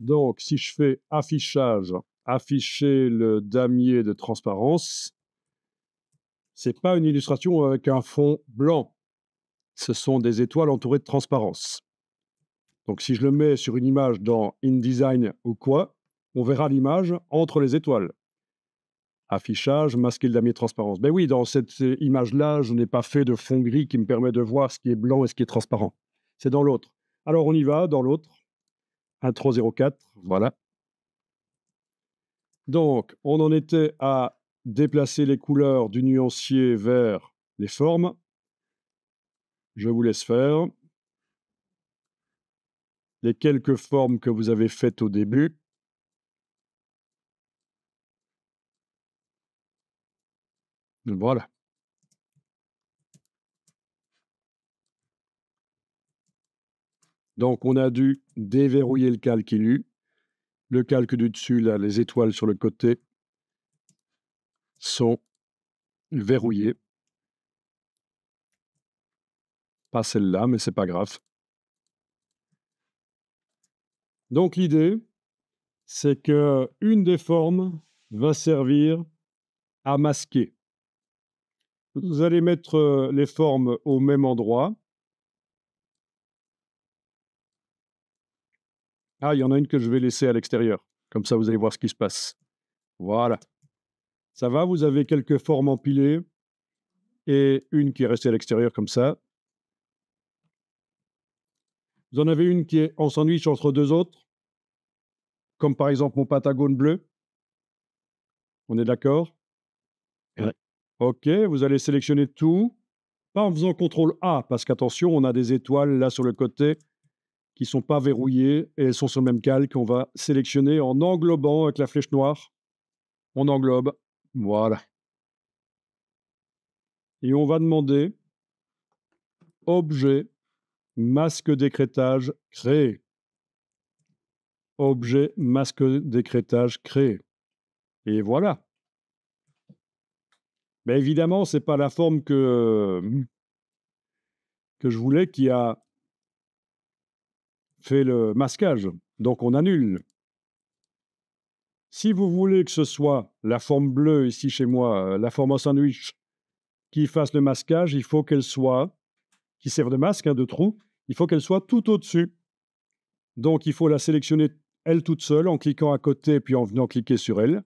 Donc, si je fais affichage, afficher le damier de transparence, c'est pas une illustration avec un fond blanc. Ce sont des étoiles entourées de transparence. Donc, si je le mets sur une image dans InDesign ou quoi, on verra l'image entre les étoiles. Affichage, masquer le damier de transparence. Ben oui, dans cette image-là, je n'ai pas fait de fond gris qui me permet de voir ce qui est blanc et ce qui est transparent. C'est dans l'autre. Alors on y va, dans l'autre. 1304, voilà. Donc, on en était à déplacer les couleurs du nuancier vers les formes. Je vous laisse faire. Les quelques formes que vous avez faites au début. Voilà. Donc, on a dû déverrouiller le calque élu. le calque du dessus, les étoiles sur le côté sont verrouillées. Pas celle-là, mais c'est pas grave. Donc l'idée, c'est que une des formes va servir à masquer. Vous allez mettre euh, les formes au même endroit. Ah, il y en a une que je vais laisser à l'extérieur. Comme ça, vous allez voir ce qui se passe. Voilà. Ça va, vous avez quelques formes empilées et une qui est restée à l'extérieur comme ça. Vous en avez une qui est en sandwich entre deux autres, comme par exemple mon Patagone bleu. On est d'accord ouais. Ok, vous allez sélectionner tout, pas en faisant CTRL A, parce qu'attention, on a des étoiles là sur le côté qui ne sont pas verrouillés et elles sont sur le même calque. On va sélectionner en englobant avec la flèche noire. On englobe. Voilà. Et on va demander objet masque d'écrétage créé. Objet masque d'écrétage créé. Et voilà. Mais évidemment, ce n'est pas la forme que, que je voulais qui a fait le masquage, donc on annule. Si vous voulez que ce soit la forme bleue ici chez moi, euh, la forme en sandwich, qui fasse le masquage, il faut qu'elle soit, qui serve de masque, hein, de trou, il faut qu'elle soit tout au-dessus. Donc il faut la sélectionner elle toute seule en cliquant à côté puis en venant cliquer sur elle.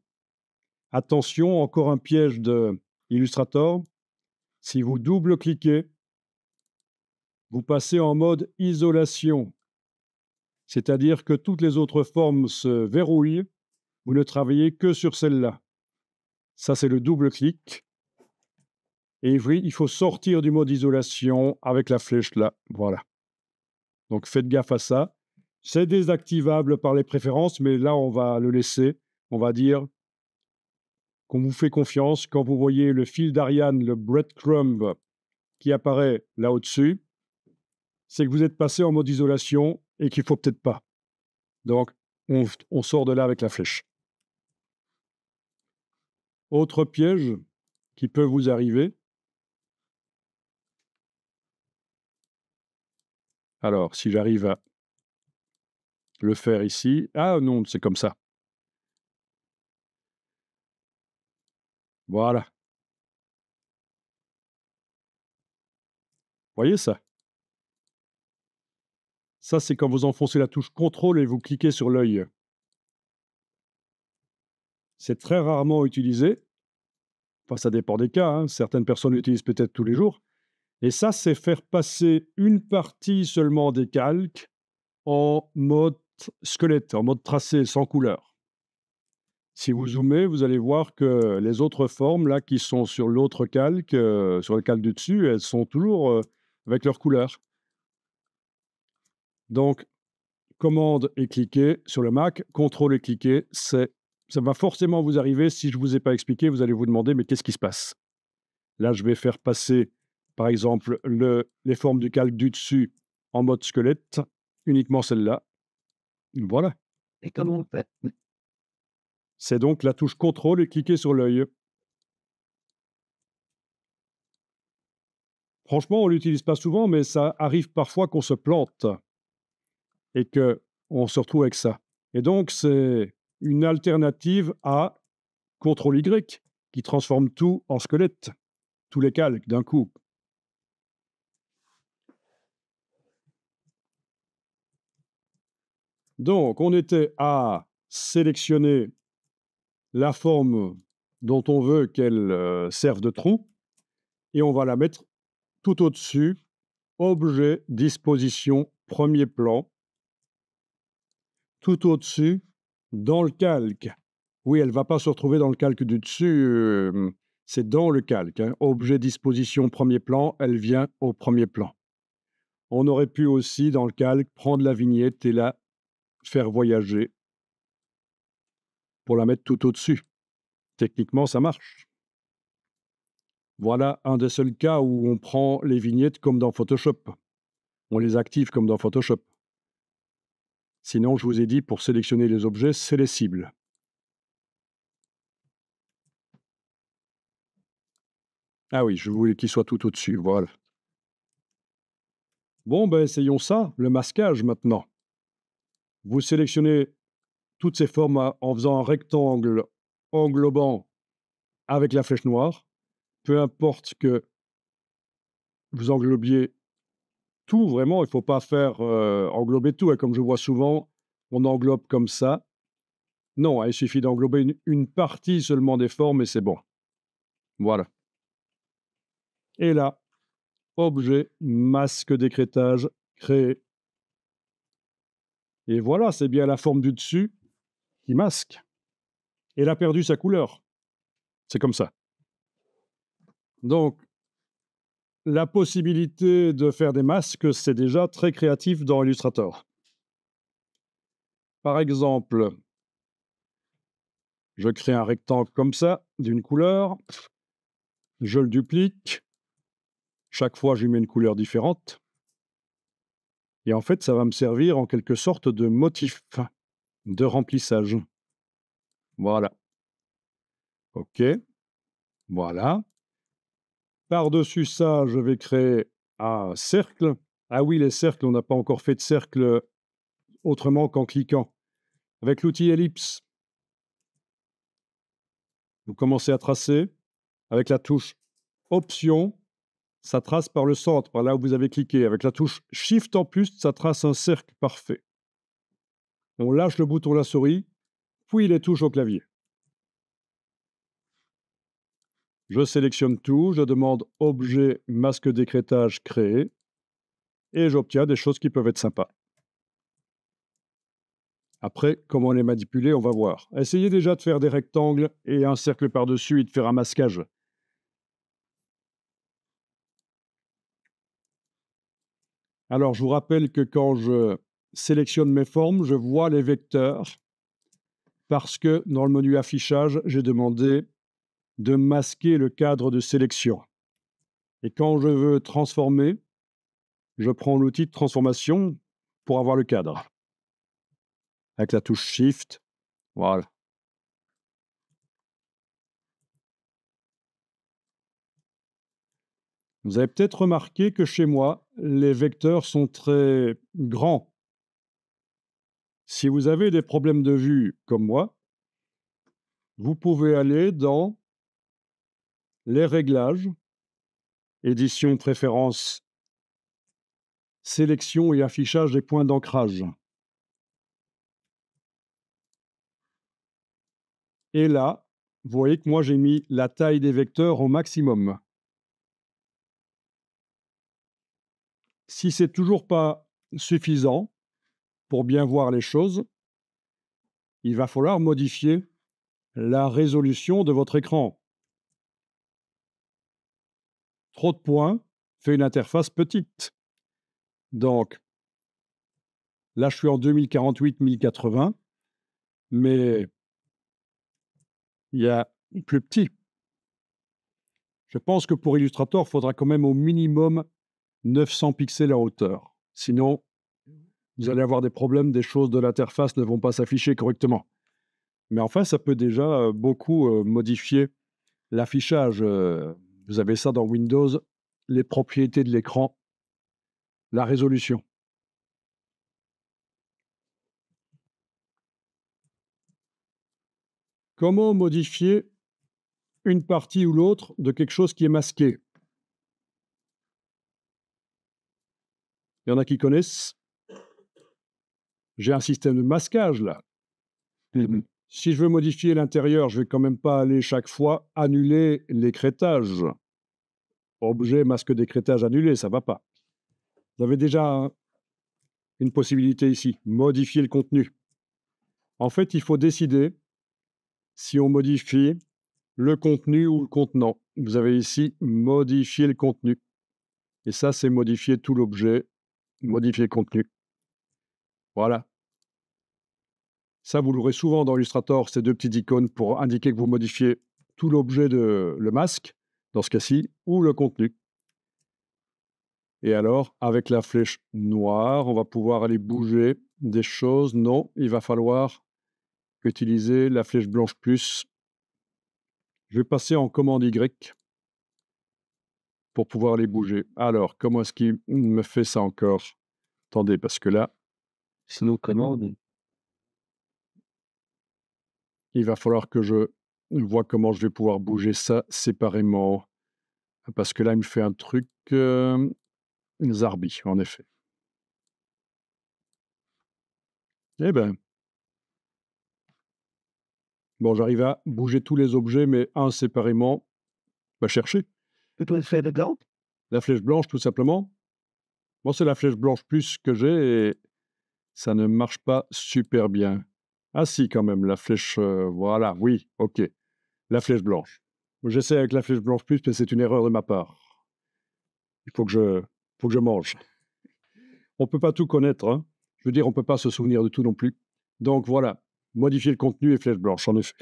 Attention, encore un piège de Illustrator. Si vous double-cliquez, vous passez en mode isolation c'est-à-dire que toutes les autres formes se verrouillent, vous ne travaillez que sur celle-là. Ça, c'est le double clic. Et oui, il faut sortir du mode isolation avec la flèche là. Voilà. Donc faites gaffe à ça. C'est désactivable par les préférences, mais là, on va le laisser. On va dire qu'on vous fait confiance. Quand vous voyez le fil d'Ariane, le breadcrumb qui apparaît là au-dessus, c'est que vous êtes passé en mode isolation et qu'il faut peut-être pas. Donc, on, on sort de là avec la flèche. Autre piège qui peut vous arriver. Alors, si j'arrive à le faire ici. Ah non, c'est comme ça. Voilà. Voyez ça ça, c'est quand vous enfoncez la touche contrôle et vous cliquez sur l'œil. C'est très rarement utilisé. Enfin, ça dépend des cas. Hein. Certaines personnes l'utilisent peut-être tous les jours. Et ça, c'est faire passer une partie seulement des calques en mode squelette, en mode tracé, sans couleur. Si vous zoomez, vous allez voir que les autres formes, là, qui sont sur l'autre calque, euh, sur le calque du dessus, elles sont toujours euh, avec leur couleur. Donc, commande et cliquer sur le Mac, contrôle et cliquer, c'est, ça va forcément vous arriver. Si je ne vous ai pas expliqué, vous allez vous demander, mais qu'est-ce qui se passe Là, je vais faire passer, par exemple, les formes du calque du dessus en mode squelette, uniquement celle-là. Voilà. Et comment on fait C'est donc la touche contrôle et cliquer sur l'œil. Franchement, on ne l'utilise pas souvent, mais ça arrive parfois qu'on se plante et qu'on se retrouve avec ça. Et donc, c'est une alternative à ctrl Y qui transforme tout en squelette, tous les calques d'un coup. Donc, on était à sélectionner la forme dont on veut qu'elle euh, serve de trou, et on va la mettre tout au-dessus, objet, disposition, premier plan, tout au-dessus, dans le calque. Oui, elle ne va pas se retrouver dans le calque du dessus, c'est dans le calque. Hein. Objet, disposition, premier plan, elle vient au premier plan. On aurait pu aussi, dans le calque, prendre la vignette et la faire voyager pour la mettre tout au-dessus. Techniquement, ça marche. Voilà un des seuls cas où on prend les vignettes comme dans Photoshop. On les active comme dans Photoshop. Sinon, je vous ai dit, pour sélectionner les objets, c'est les cibles. Ah oui, je voulais qu'il soit tout au-dessus, voilà. Bon, ben essayons ça, le masquage maintenant. Vous sélectionnez toutes ces formes en faisant un rectangle englobant avec la flèche noire. Peu importe que vous englobiez tout, vraiment. Il ne faut pas faire englober tout. Et hein. comme je vois souvent, on englobe comme ça. Non, hein, il suffit d'englober une, partie seulement des formes et c'est bon. Voilà. Et là, objet, masque d'écrétage, créé. Et voilà, c'est bien la forme du dessus qui masque. Elle a perdu sa couleur. C'est comme ça. Donc, la possibilité de faire des masques, c'est déjà très créatif dans Illustrator. Par exemple, je crée un rectangle comme ça, d'une couleur, je le duplique, chaque fois j'y mets une couleur différente, et en fait ça va me servir en quelque sorte de motif de remplissage. Voilà. OK. Voilà. Par-dessus ça, je vais créer un cercle. Ah oui, les cercles, on n'a pas encore fait de cercle euh, autrement qu'en cliquant. Avec l'outil ellipse, vous commencez à tracer avec la touche Option, ça trace par le centre, par là où vous avez cliqué. Avec la touche Shift en plus, ça trace un cercle parfait. On lâche le bouton de la souris, puis les touches au clavier. Je sélectionne tout, je demande objet masque d'écrétage créé et j'obtiens des choses qui peuvent être sympas. Après, comment les manipuler, on va voir. Essayez déjà de faire des rectangles et un cercle par-dessus et de faire un masquage. Alors, je vous rappelle que quand je sélectionne mes formes, je vois les vecteurs parce que dans le menu affichage, j'ai demandé de masquer le cadre de sélection. Et quand je veux transformer, je prends l'outil de transformation pour avoir le cadre. Avec la touche Shift, voilà. Vous avez peut-être remarqué que chez moi, les vecteurs sont très grands. Si vous avez des problèmes de vue comme moi, vous pouvez aller dans les réglages, édition, préférence, sélection et affichage des points d'ancrage. Et là, vous voyez que moi j'ai mis la taille des vecteurs au maximum. Si c'est toujours pas suffisant pour bien voir les choses, il va falloir modifier la résolution de votre écran. Trop de points fait une interface petite. Donc, là, je suis en 2048, 1080, mais il y a plus petit. Je pense que pour Illustrator, il faudra quand même au minimum 900 pixels en hauteur. Sinon, vous allez avoir des problèmes, des choses de l'interface ne vont pas s'afficher correctement. Mais enfin, ça peut déjà euh, beaucoup euh, modifier l'affichage. Euh, vous avez ça dans Windows, les propriétés de l'écran, la résolution. Comment modifier une partie ou l'autre de quelque chose qui est masqué Il y en a qui connaissent. J'ai un système de masquage là. Mmh si je veux modifier l'intérieur, je ne vais quand même pas aller chaque fois annuler l'écrétage. Objet, masque d'écrétage annulé, ça ne va pas. Vous avez déjà une possibilité ici, modifier le contenu. En fait, il faut décider si on modifie le contenu ou le contenant. Vous avez ici modifier le contenu. Et ça, c'est modifier tout l'objet, modifier le contenu. Voilà, ça, vous l'aurez souvent dans Illustrator, ces deux petites icônes pour indiquer que vous modifiez tout l'objet de le masque, dans ce cas-ci, ou le contenu. Et alors, avec la flèche noire, on va pouvoir aller bouger des choses. Non, il va falloir utiliser la flèche blanche plus. Je vais passer en commande Y pour pouvoir les bouger. Alors, comment est-ce qu'il me fait ça encore Attendez, parce que là... Sinon, commande il va falloir que je vois comment je vais pouvoir bouger ça séparément. Parce que là, il me fait un truc une zarbi, en effet. Eh ben. Bon, j'arrive à bouger tous les objets, mais un séparément. va bah, chercher. La flèche blanche La flèche blanche, tout simplement. Moi, c'est la flèche blanche plus que j'ai et ça ne marche pas super bien. Ah si, quand même, la flèche... Euh, voilà, oui, ok. La flèche blanche. J'essaie avec la flèche blanche plus, mais c'est une erreur de ma part. Il faut que je, faut que je mange. On ne peut pas tout connaître. Hein. Je veux dire, on ne peut pas se souvenir de tout non plus. Donc voilà, modifier le contenu et flèche blanche, en effet.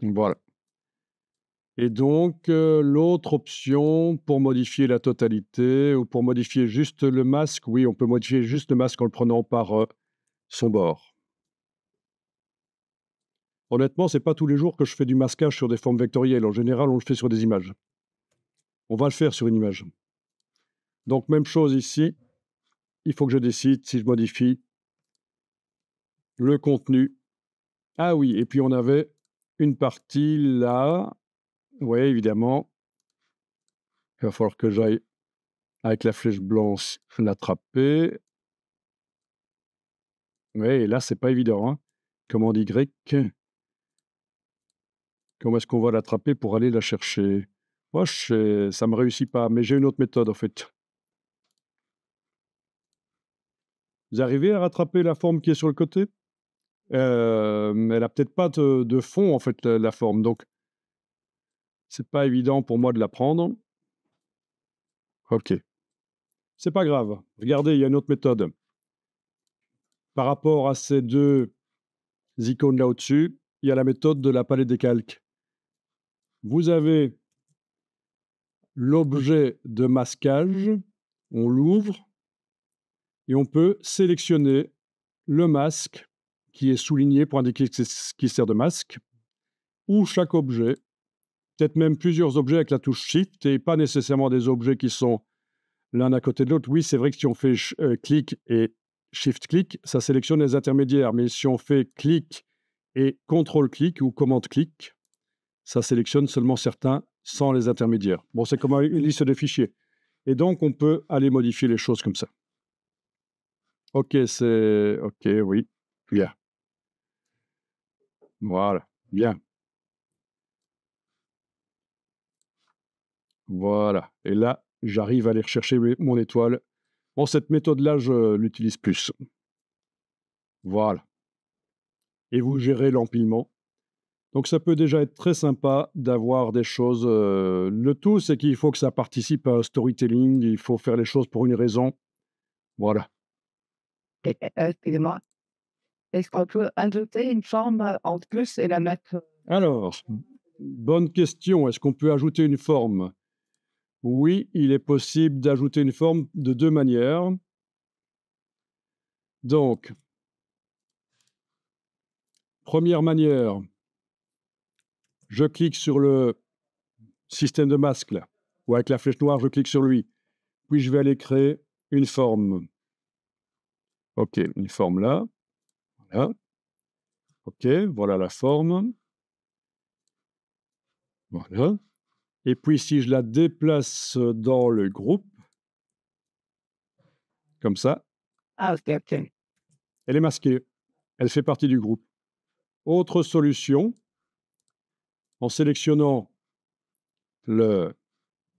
Voilà. Et donc, euh, l'autre option pour modifier la totalité ou pour modifier juste le masque, oui, on peut modifier juste le masque en le prenant par, euh, son bord. Honnêtement, ce n'est pas tous les jours que je fais du masquage sur des formes vectorielles. En général, on le fait sur des images. On va le faire sur une image. Donc même chose ici, il faut que je décide si je modifie le contenu. Ah oui, et puis on avait une partie là oui, évidemment. Il va falloir que j'aille avec la flèche blanche l'attraper. Oui, là, c'est pas évident. Hein. dit Grec Comment est-ce qu'on va l'attraper pour aller la chercher Moi, ça me réussit pas, mais j'ai une autre méthode en fait. Vous arrivez à rattraper la forme qui est sur le côté euh, Elle a peut-être pas de, fond en fait la forme, donc c'est pas évident pour moi de l'apprendre. Ok. C'est pas grave. Regardez, il y a une autre méthode. Par rapport à ces deux icônes là au-dessus, il y a la méthode de la palette des calques. Vous avez l'objet de masquage, on l'ouvre et on peut sélectionner le masque qui est souligné pour indiquer ce qui sert de masque ou chaque objet peut-être même plusieurs objets avec la touche Shift et pas nécessairement des objets qui sont l'un à côté de l'autre. Oui, c'est vrai que si on fait euh, clic et Shift-clic, ça sélectionne les intermédiaires, mais si on fait clic et ctrl clic ou commande-clic, ça sélectionne seulement certains sans les intermédiaires. Bon, c'est comme une liste de fichiers. Et donc, on peut aller modifier les choses comme ça. OK, c'est... OK, oui. Bien. Voilà. Bien. Voilà. Et là, j'arrive à aller rechercher mon étoile. Bon, cette méthode-là, je l'utilise plus. Voilà. Et vous gérez l'empilement. Donc ça peut déjà être très sympa d'avoir des choses. Euh, le tout, c'est qu'il faut que ça participe à un storytelling, il faut faire les choses pour une raison. Voilà. Eh, eh, eh, excusez-moi. Est-ce qu'on peut ajouter une forme euh, en plus et la mettre euh, Alors, bonne question. Est-ce qu'on peut ajouter une forme oui, il est possible d'ajouter une forme de deux manières. Donc, première manière, je clique sur le système de masque, ou avec la flèche noire, je clique sur lui, puis je vais aller créer une forme. OK, une forme là. Voilà. OK, voilà la forme. Voilà. Et puis si je la déplace dans le groupe, comme ça, ah, elle est masquée. Elle fait partie du groupe. Autre solution, en sélectionnant le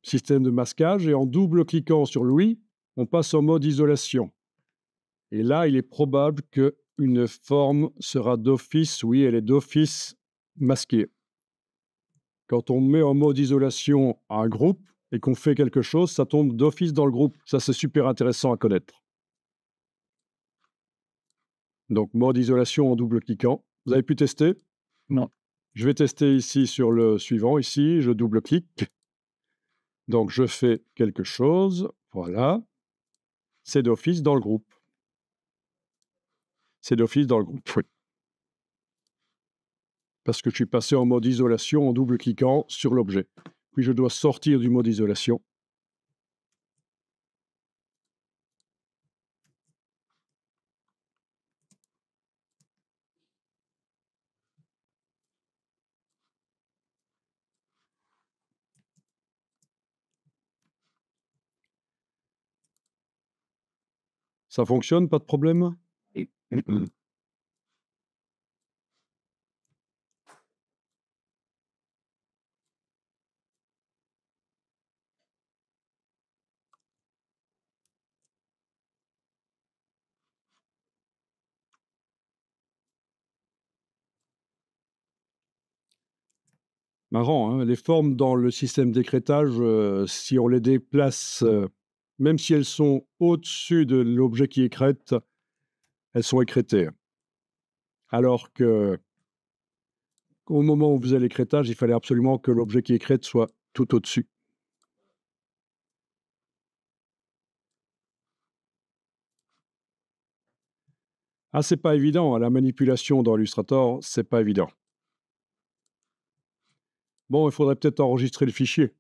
système de masquage et en double-cliquant sur lui, on passe en mode isolation. Et là, il est probable qu'une forme sera d'office, oui, elle est d'office masquée. Quand on met en mode isolation un groupe et qu'on fait quelque chose, ça tombe d'office dans le groupe. Ça, c'est super intéressant à connaître. Donc, mode isolation en double-cliquant. Vous avez pu tester Non. Je vais tester ici sur le suivant. Ici, je double-clique. Donc, je fais quelque chose. Voilà. C'est d'office dans le groupe. C'est d'office dans le groupe, parce que je suis passé en mode isolation en double-cliquant sur l'objet. Puis je dois sortir du mode isolation. Ça fonctionne, pas de problème mmh. marrant. Hein, les formes dans le système d'écrétage, euh, si on les déplace, euh, même si elles sont au-dessus de l'objet qui écrète, elles sont écrétées. Alors que au moment où vous faisait l'écrétage, il fallait absolument que l'objet qui écrète soit tout au-dessus. Ah, c'est pas évident, hein, la manipulation dans Illustrator, c'est pas évident. Bon, il faudrait peut-être enregistrer le fichier.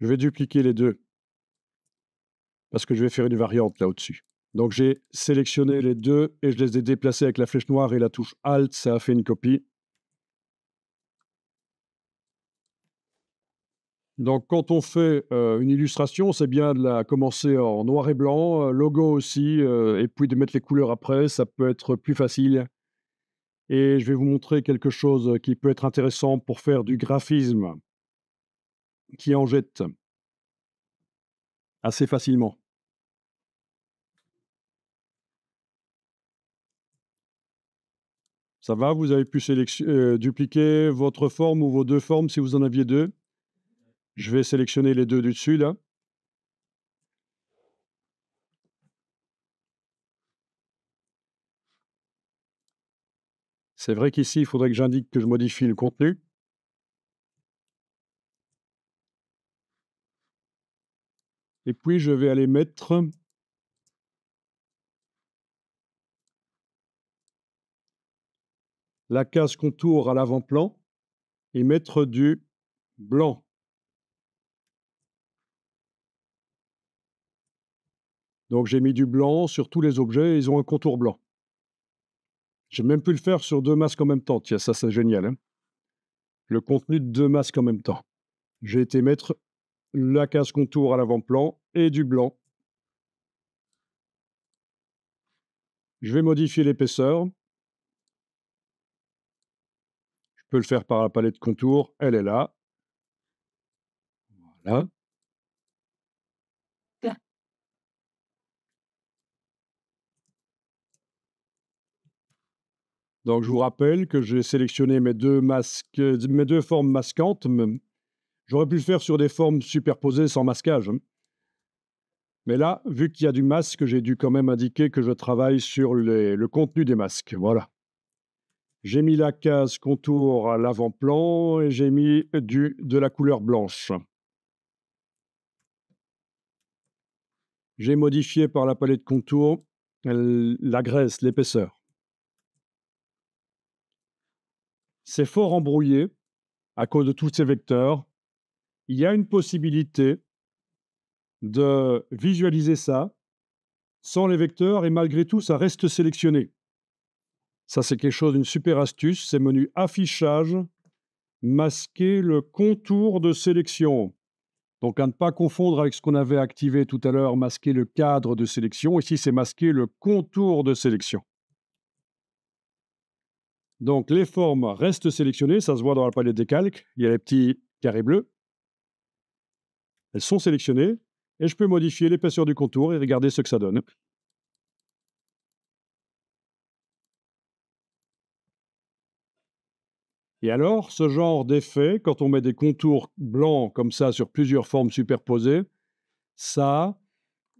Je vais dupliquer les deux parce que je vais faire une variante là au-dessus. Donc j'ai sélectionné les deux et je les ai déplacés avec la flèche noire et la touche Alt, ça a fait une copie. Donc, quand on fait euh, une illustration, c'est bien de la commencer en noir et blanc, euh, logo aussi, euh, et puis de mettre les couleurs après, ça peut être plus facile. Et je vais vous montrer quelque chose qui peut être intéressant pour faire du graphisme qui en jette assez facilement. Ça va, vous avez pu dupliquer votre forme ou vos deux formes si vous en aviez deux. Je vais sélectionner les deux du dessus, là. C'est vrai qu'ici, il faudrait que j'indique que je modifie le contenu. Et puis, je vais aller mettre la case contour à l'avant-plan et mettre du blanc. Donc j'ai mis du blanc sur tous les objets, ils ont un contour blanc. J'ai même pu le faire sur deux masques en même temps. Tiens, ça c'est génial. Hein. le contenu de deux masques en même temps. J'ai été mettre la case contour à l'avant-plan et du blanc. Je vais modifier l'épaisseur. Je peux le faire par la palette contour. Elle est là. Voilà. Donc, je vous rappelle que j'ai sélectionné mes deux, masques, euh, mes deux formes masquantes. J'aurais pu le faire sur des formes superposées sans masquage. Hein. Mais là, vu qu'il y a du masque, j'ai dû quand même indiquer que je travaille sur le contenu des masques. Voilà. J'ai mis la case contour à l'avant-plan et j'ai mis du, de la couleur blanche. J'ai modifié par la palette contour la graisse, l'épaisseur. C'est fort embrouillé à cause de tous ces vecteurs. Il y a une possibilité de visualiser ça sans les vecteurs et malgré tout, ça reste sélectionné. Ça, c'est quelque chose d'une super astuce. C'est menu affichage, masquer le contour de sélection. Donc, à ne pas confondre avec ce qu'on avait activé tout à l'heure, masquer le cadre de sélection. Ici, c'est masquer le contour de sélection. Donc les formes restent sélectionnées, ça se voit dans la palette des calques, il y a les petits carrés bleus. Elles sont sélectionnées et je peux modifier l'épaisseur du contour et regarder ce que ça donne. Et alors, ce genre d'effet, quand on met des contours blancs comme ça sur plusieurs formes superposées, ça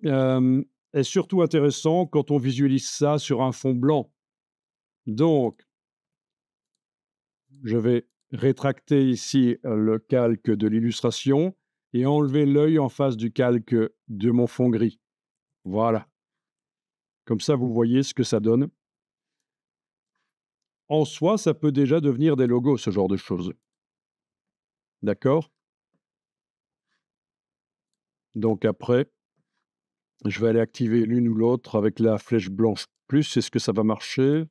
euh, est surtout intéressant quand on visualise ça sur un fond blanc. Donc, je vais rétracter ici le calque de l'illustration et enlever l'œil en face du calque de mon fond gris. Voilà. Comme ça, vous voyez ce que ça donne. En soi, ça peut déjà devenir des logos, ce genre de choses. D'accord Donc après, je vais aller activer l'une ou l'autre avec la flèche blanche plus. Est-ce que ça va marcher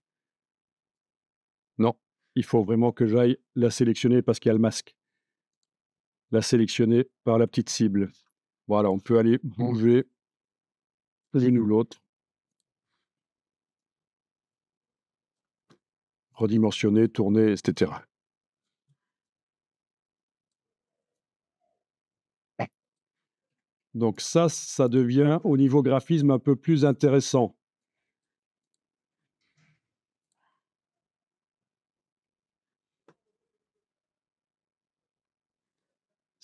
il faut vraiment que j'aille la sélectionner parce qu'il y a le masque. La sélectionner par la petite cible. Voilà, on peut aller mmh bouger l'une ou l'autre. Redimensionner, tourner, etc. Donc ça, ça devient au niveau graphisme un peu plus intéressant.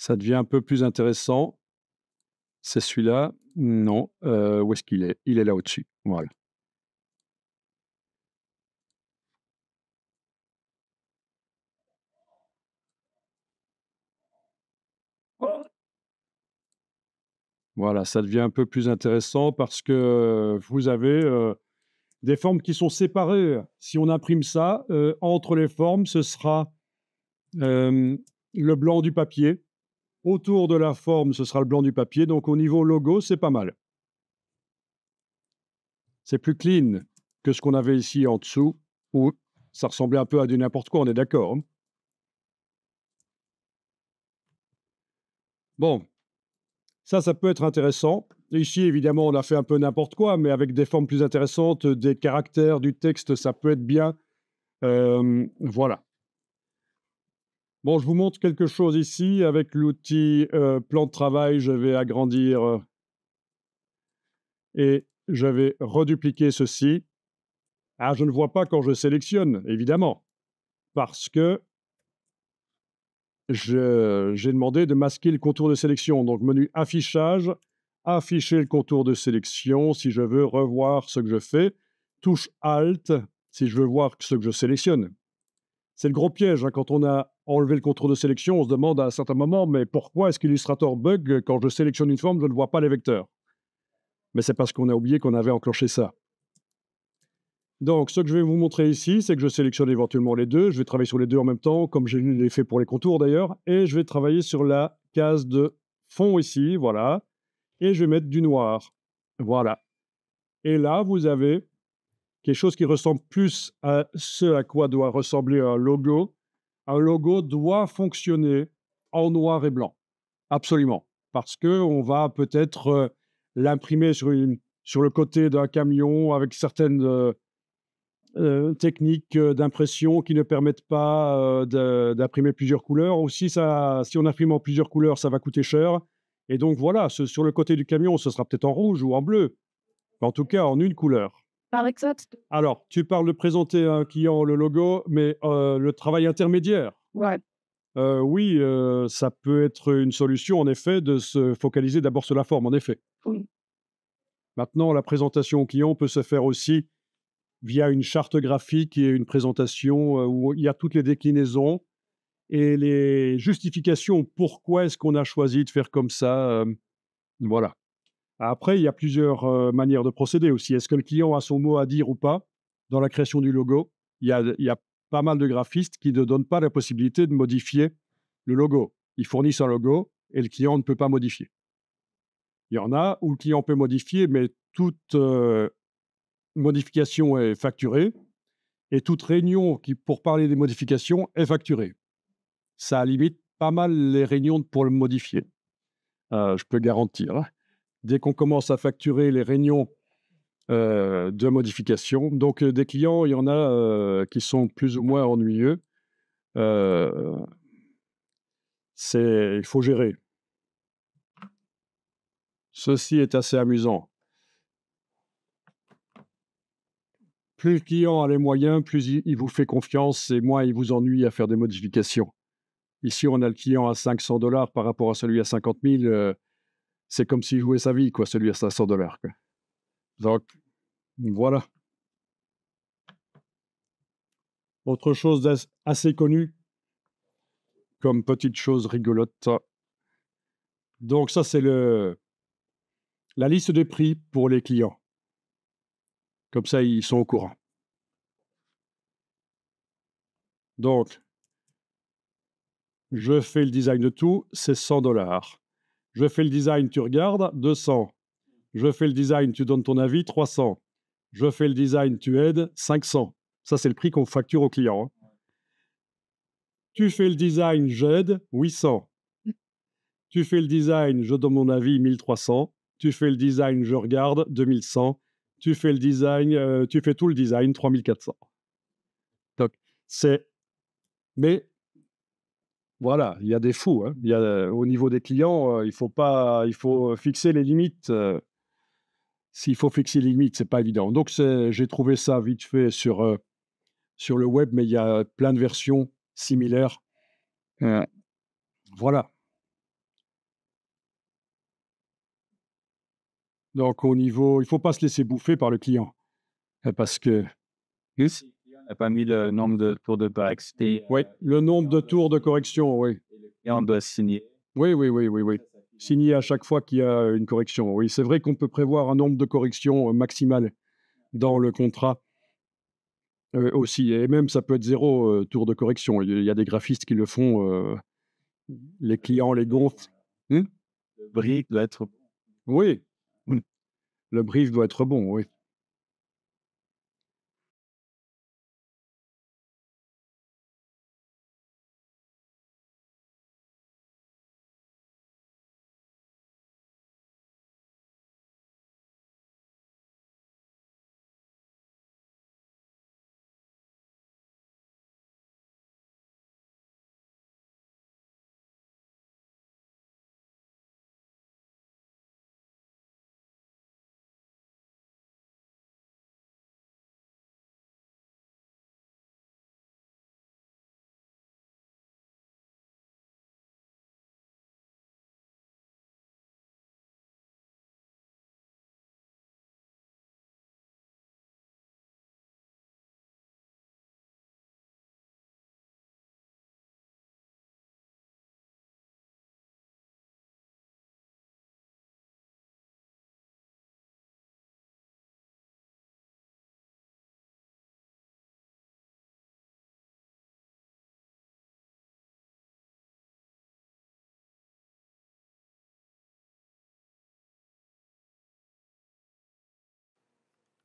Ça devient un peu plus intéressant. C'est celui-là. Non. Euh, où est-ce qu'il est, il, est là au-dessus. Voilà. Voilà, ça devient un peu plus intéressant parce que vous avez des formes qui sont séparées. Si on imprime ça, entre les formes, ce sera le blanc du papier Autour de la forme, ce sera le blanc du papier. Donc au niveau logo, c'est pas mal. C'est plus clean que ce qu'on avait ici en dessous, où ça ressemblait un peu à du n'importe quoi, on est d'accord. Hein. Bon, ça, ça peut être intéressant. Ici, évidemment, on a fait un peu n'importe quoi, mais avec des formes plus intéressantes, des caractères, du texte, ça peut être bien. voilà. Bon, je vous montre quelque chose ici. Avec l'outil euh, plan de travail, je vais agrandir euh, et je vais redupliquer ceci. Ah, je ne vois pas quand je sélectionne, évidemment, parce que j'ai demandé de masquer le contour de sélection. Donc, menu affichage, afficher le contour de sélection si je veux revoir ce que je fais. Touche Alt si je veux voir ce que je sélectionne. C'est le gros piège. Hein. Quand on a enlevé le contrôle de sélection, on se demande à un certain moment, mais pourquoi est-ce qu'Illustrator bug quand je sélectionne une forme, je ne vois pas les vecteurs Mais c'est parce qu'on a oublié qu'on avait enclenché ça. Donc, ce que je vais vous montrer ici, c'est que je sélectionne éventuellement les deux. Je vais travailler sur les deux en même temps, comme j'ai l'ai fait pour les contours d'ailleurs. Et je vais travailler sur la case de fond ici, voilà. Et je vais mettre du noir. Voilà. Et là, vous avez quelque chose qui ressemble plus à ce à quoi doit ressembler un logo. Un logo doit fonctionner en noir et blanc, absolument, parce que on va peut-être euh, l'imprimer sur, sur le côté d'un camion avec certaines euh, euh, techniques d'impression qui ne permettent pas d'imprimer plusieurs couleurs. Aussi, ça, si on imprime en plusieurs couleurs, ça va coûter cher. Et donc voilà, ce, sur le côté du camion, ce sera peut-être en rouge ou en bleu, en tout cas en une couleur. Alors, tu parles de présenter à un client le logo, mais euh, le travail intermédiaire. Ouais. Euh, oui, euh, ça peut être une solution, en effet, de se focaliser d'abord sur la forme, en effet. Maintenant, la présentation au client peut se faire aussi via une charte graphique et une présentation où il y a toutes les déclinaisons et les justifications. Pourquoi est-ce qu'on a choisi de faire comme ça Voilà. Après, il y a plusieurs euh, manières de procéder aussi. Est-ce que le client a son mot à dire ou pas dans la création du logo il y, a, pas mal de graphistes qui ne donnent pas la possibilité de modifier le logo. Ils fournissent un logo et le client ne peut pas modifier. Il y en a où le client peut modifier, mais toute euh, modification est facturée et toute réunion pour parler des modifications est facturée. Ça limite pas mal les réunions pour le modifier. Euh, je peux garantir dès qu'on commence à facturer les réunions euh, de modification. Donc, euh, des clients, il y en a euh, qui sont plus ou moins ennuyeux. c'est, il faut gérer. Ceci est assez amusant. Plus le client a les moyens, plus il, vous fait confiance et moins il vous ennuie à faire des modifications. Ici, on a le client à 500 dollars par rapport à celui à 50 000 c'est comme s'il jouait sa vie, quoi, celui à 100 dollars. Donc, voilà. Autre chose assez connue, comme petite chose rigolote. Donc, ça, c'est le, la liste des prix pour les clients. Comme ça, ils sont au courant. Donc, je fais le design de tout, c'est 100 dollars. Je fais le design, tu regardes, 200. Je fais le design, tu donnes ton avis, 300. Je fais le design, tu aides, 500. Ça, c'est le prix qu'on facture au client. Hein. Tu fais le design, j'aide, 800. Tu fais le design, je donne mon avis, 1300. Tu fais le design, je regarde, 2100. Tu fais le design, euh, tu fais tout le design, 3400. Donc, c'est. Mais voilà, il y a des fous. Hein. Il y a, euh, au niveau des clients, euh, il, faut pas, il faut euh, fixer les limites. S'il faut fixer les limites, ce n'est pas évident. Donc, j'ai trouvé ça vite fait sur, sur le web, mais il y a plein de versions similaires. Voilà. Donc, au niveau, il ne faut pas se laisser bouffer par le client. Hein, parce que n'a pas mis le nombre de tours de correction. Oui, euh, le nombre de tours de correction, oui. Et on doit signer. Oui, oui, oui, oui, oui. Signer à chaque fois qu'il y a une correction. Oui, c'est vrai qu'on peut prévoir un nombre de corrections euh, maximales dans le contrat euh, aussi. Et même, ça peut être zéro tour de correction. Il y a des graphistes qui le font. les clients les gonflent. Hein le brief doit être. Oui. Le brief doit être bon, oui.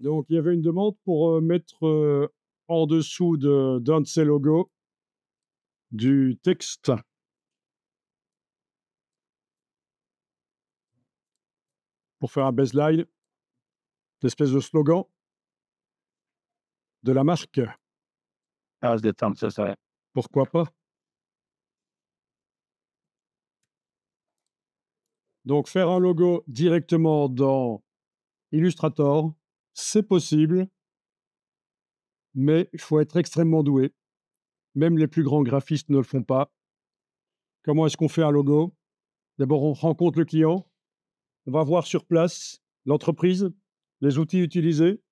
Donc, il y avait une demande pour mettre en dessous d'un de, ces logos du texte. Pour faire un baseline, espèce de slogan de la marque. Ah, ça, serait. Pourquoi pas Donc, faire un logo directement dans Illustrator, c'est possible, mais il faut être extrêmement doué. Même les plus grands graphistes ne le font pas. Comment est-ce qu'on fait un logo D'abord, on rencontre le client, on va voir sur place l'entreprise, les outils utilisés.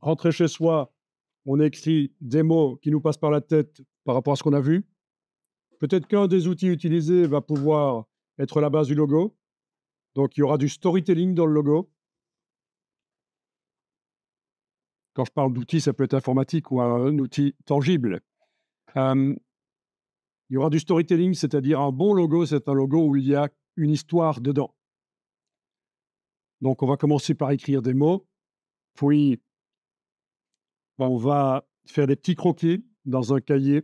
Rentrer chez soi, on écrit des mots qui nous passent par la tête par rapport à ce qu'on a vu. Peut-être qu'un des outils utilisés va pouvoir être la base du logo. Donc il y aura du storytelling dans le logo. Quand je parle d'outils, ça peut être informatique ou un outil tangible. il y aura du storytelling, c'est-à-dire un bon logo, c'est un logo où il y a une histoire dedans. Donc on va commencer par écrire des mots, puis ben, on va faire des petits croquis dans un cahier,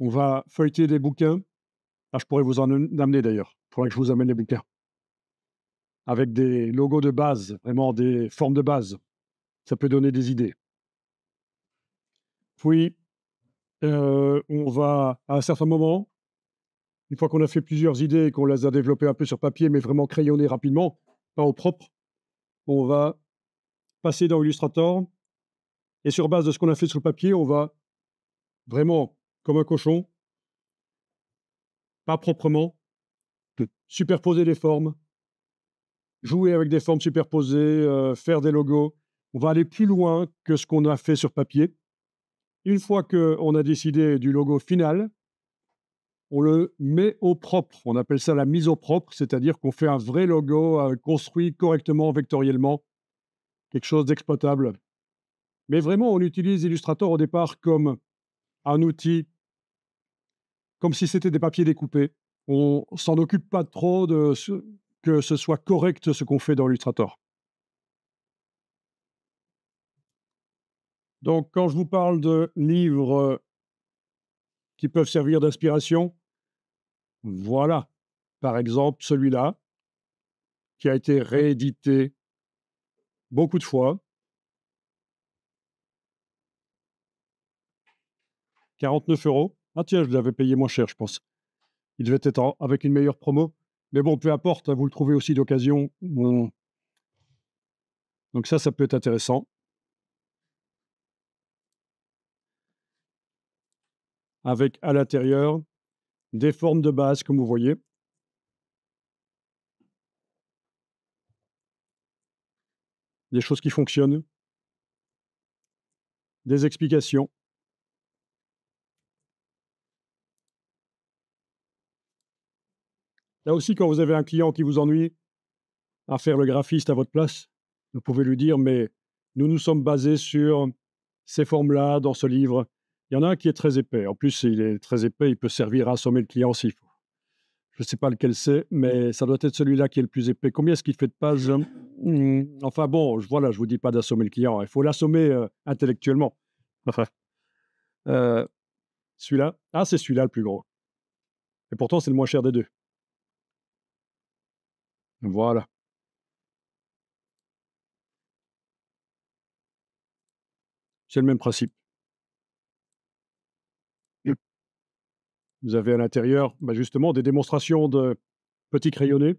on va feuilleter des bouquins. Ah, je pourrais vous en amener d'ailleurs que je vous amène les bouquins. Avec des logos de base, vraiment des formes de base. Ça peut donner des idées. Puis, euh, on va, à un certain moment, une fois qu'on a fait plusieurs idées qu'on les a développées un peu sur papier, mais vraiment crayonnées rapidement, pas au propre, on va passer dans Illustrator. Et sur base de ce qu'on a fait sur le papier, on va vraiment, comme un cochon, pas proprement, superposer des formes, jouer avec des formes superposées, euh, faire des logos. On va aller plus loin que ce qu'on a fait sur papier. Une fois qu'on a décidé du logo final, on le met au propre. On appelle ça la mise au propre, c'est-à-dire qu'on fait un vrai logo euh, construit correctement vectoriellement, quelque chose d'exploitable. Mais vraiment, on utilise Illustrator au départ comme un outil, comme si c'était des papiers découpés on s'en occupe pas trop de que ce soit correct ce qu'on fait dans Illustrator. Donc, quand je vous parle de livres qui peuvent servir d'inspiration, voilà, par exemple, celui-là, qui a été réédité beaucoup de fois. 49 euros. Ah tiens, je l'avais payé moins cher, je pense il devait être avec une meilleure promo. Mais bon, peu importe, hein, vous le trouvez aussi d'occasion. Donc ça, ça peut être intéressant. Avec à l'intérieur des formes de base, comme vous voyez. Des choses qui fonctionnent. Des explications. Là aussi, quand vous avez un client qui vous ennuie, à faire le graphiste à votre place, vous pouvez lui dire, mais nous nous sommes basés sur ces formes-là dans ce livre. Il y en a un qui est très épais. En plus, il est très épais, il peut servir à assommer le client s'il faut. Je ne sais pas lequel c'est, mais ça doit être celui-là qui est le plus épais. Combien est-ce qu'il fait de pages mmh. Enfin bon, voilà, je ne vous dis pas d'assommer le client. Hein. Il faut l'assommer euh, intellectuellement. Euh, celui-là Ah, c'est celui-là le plus gros. Et pourtant, c'est le moins cher des deux. Voilà. C'est le même principe. Mmh. Vous avez à l'intérieur, bah, justement, des démonstrations de petits crayonnés.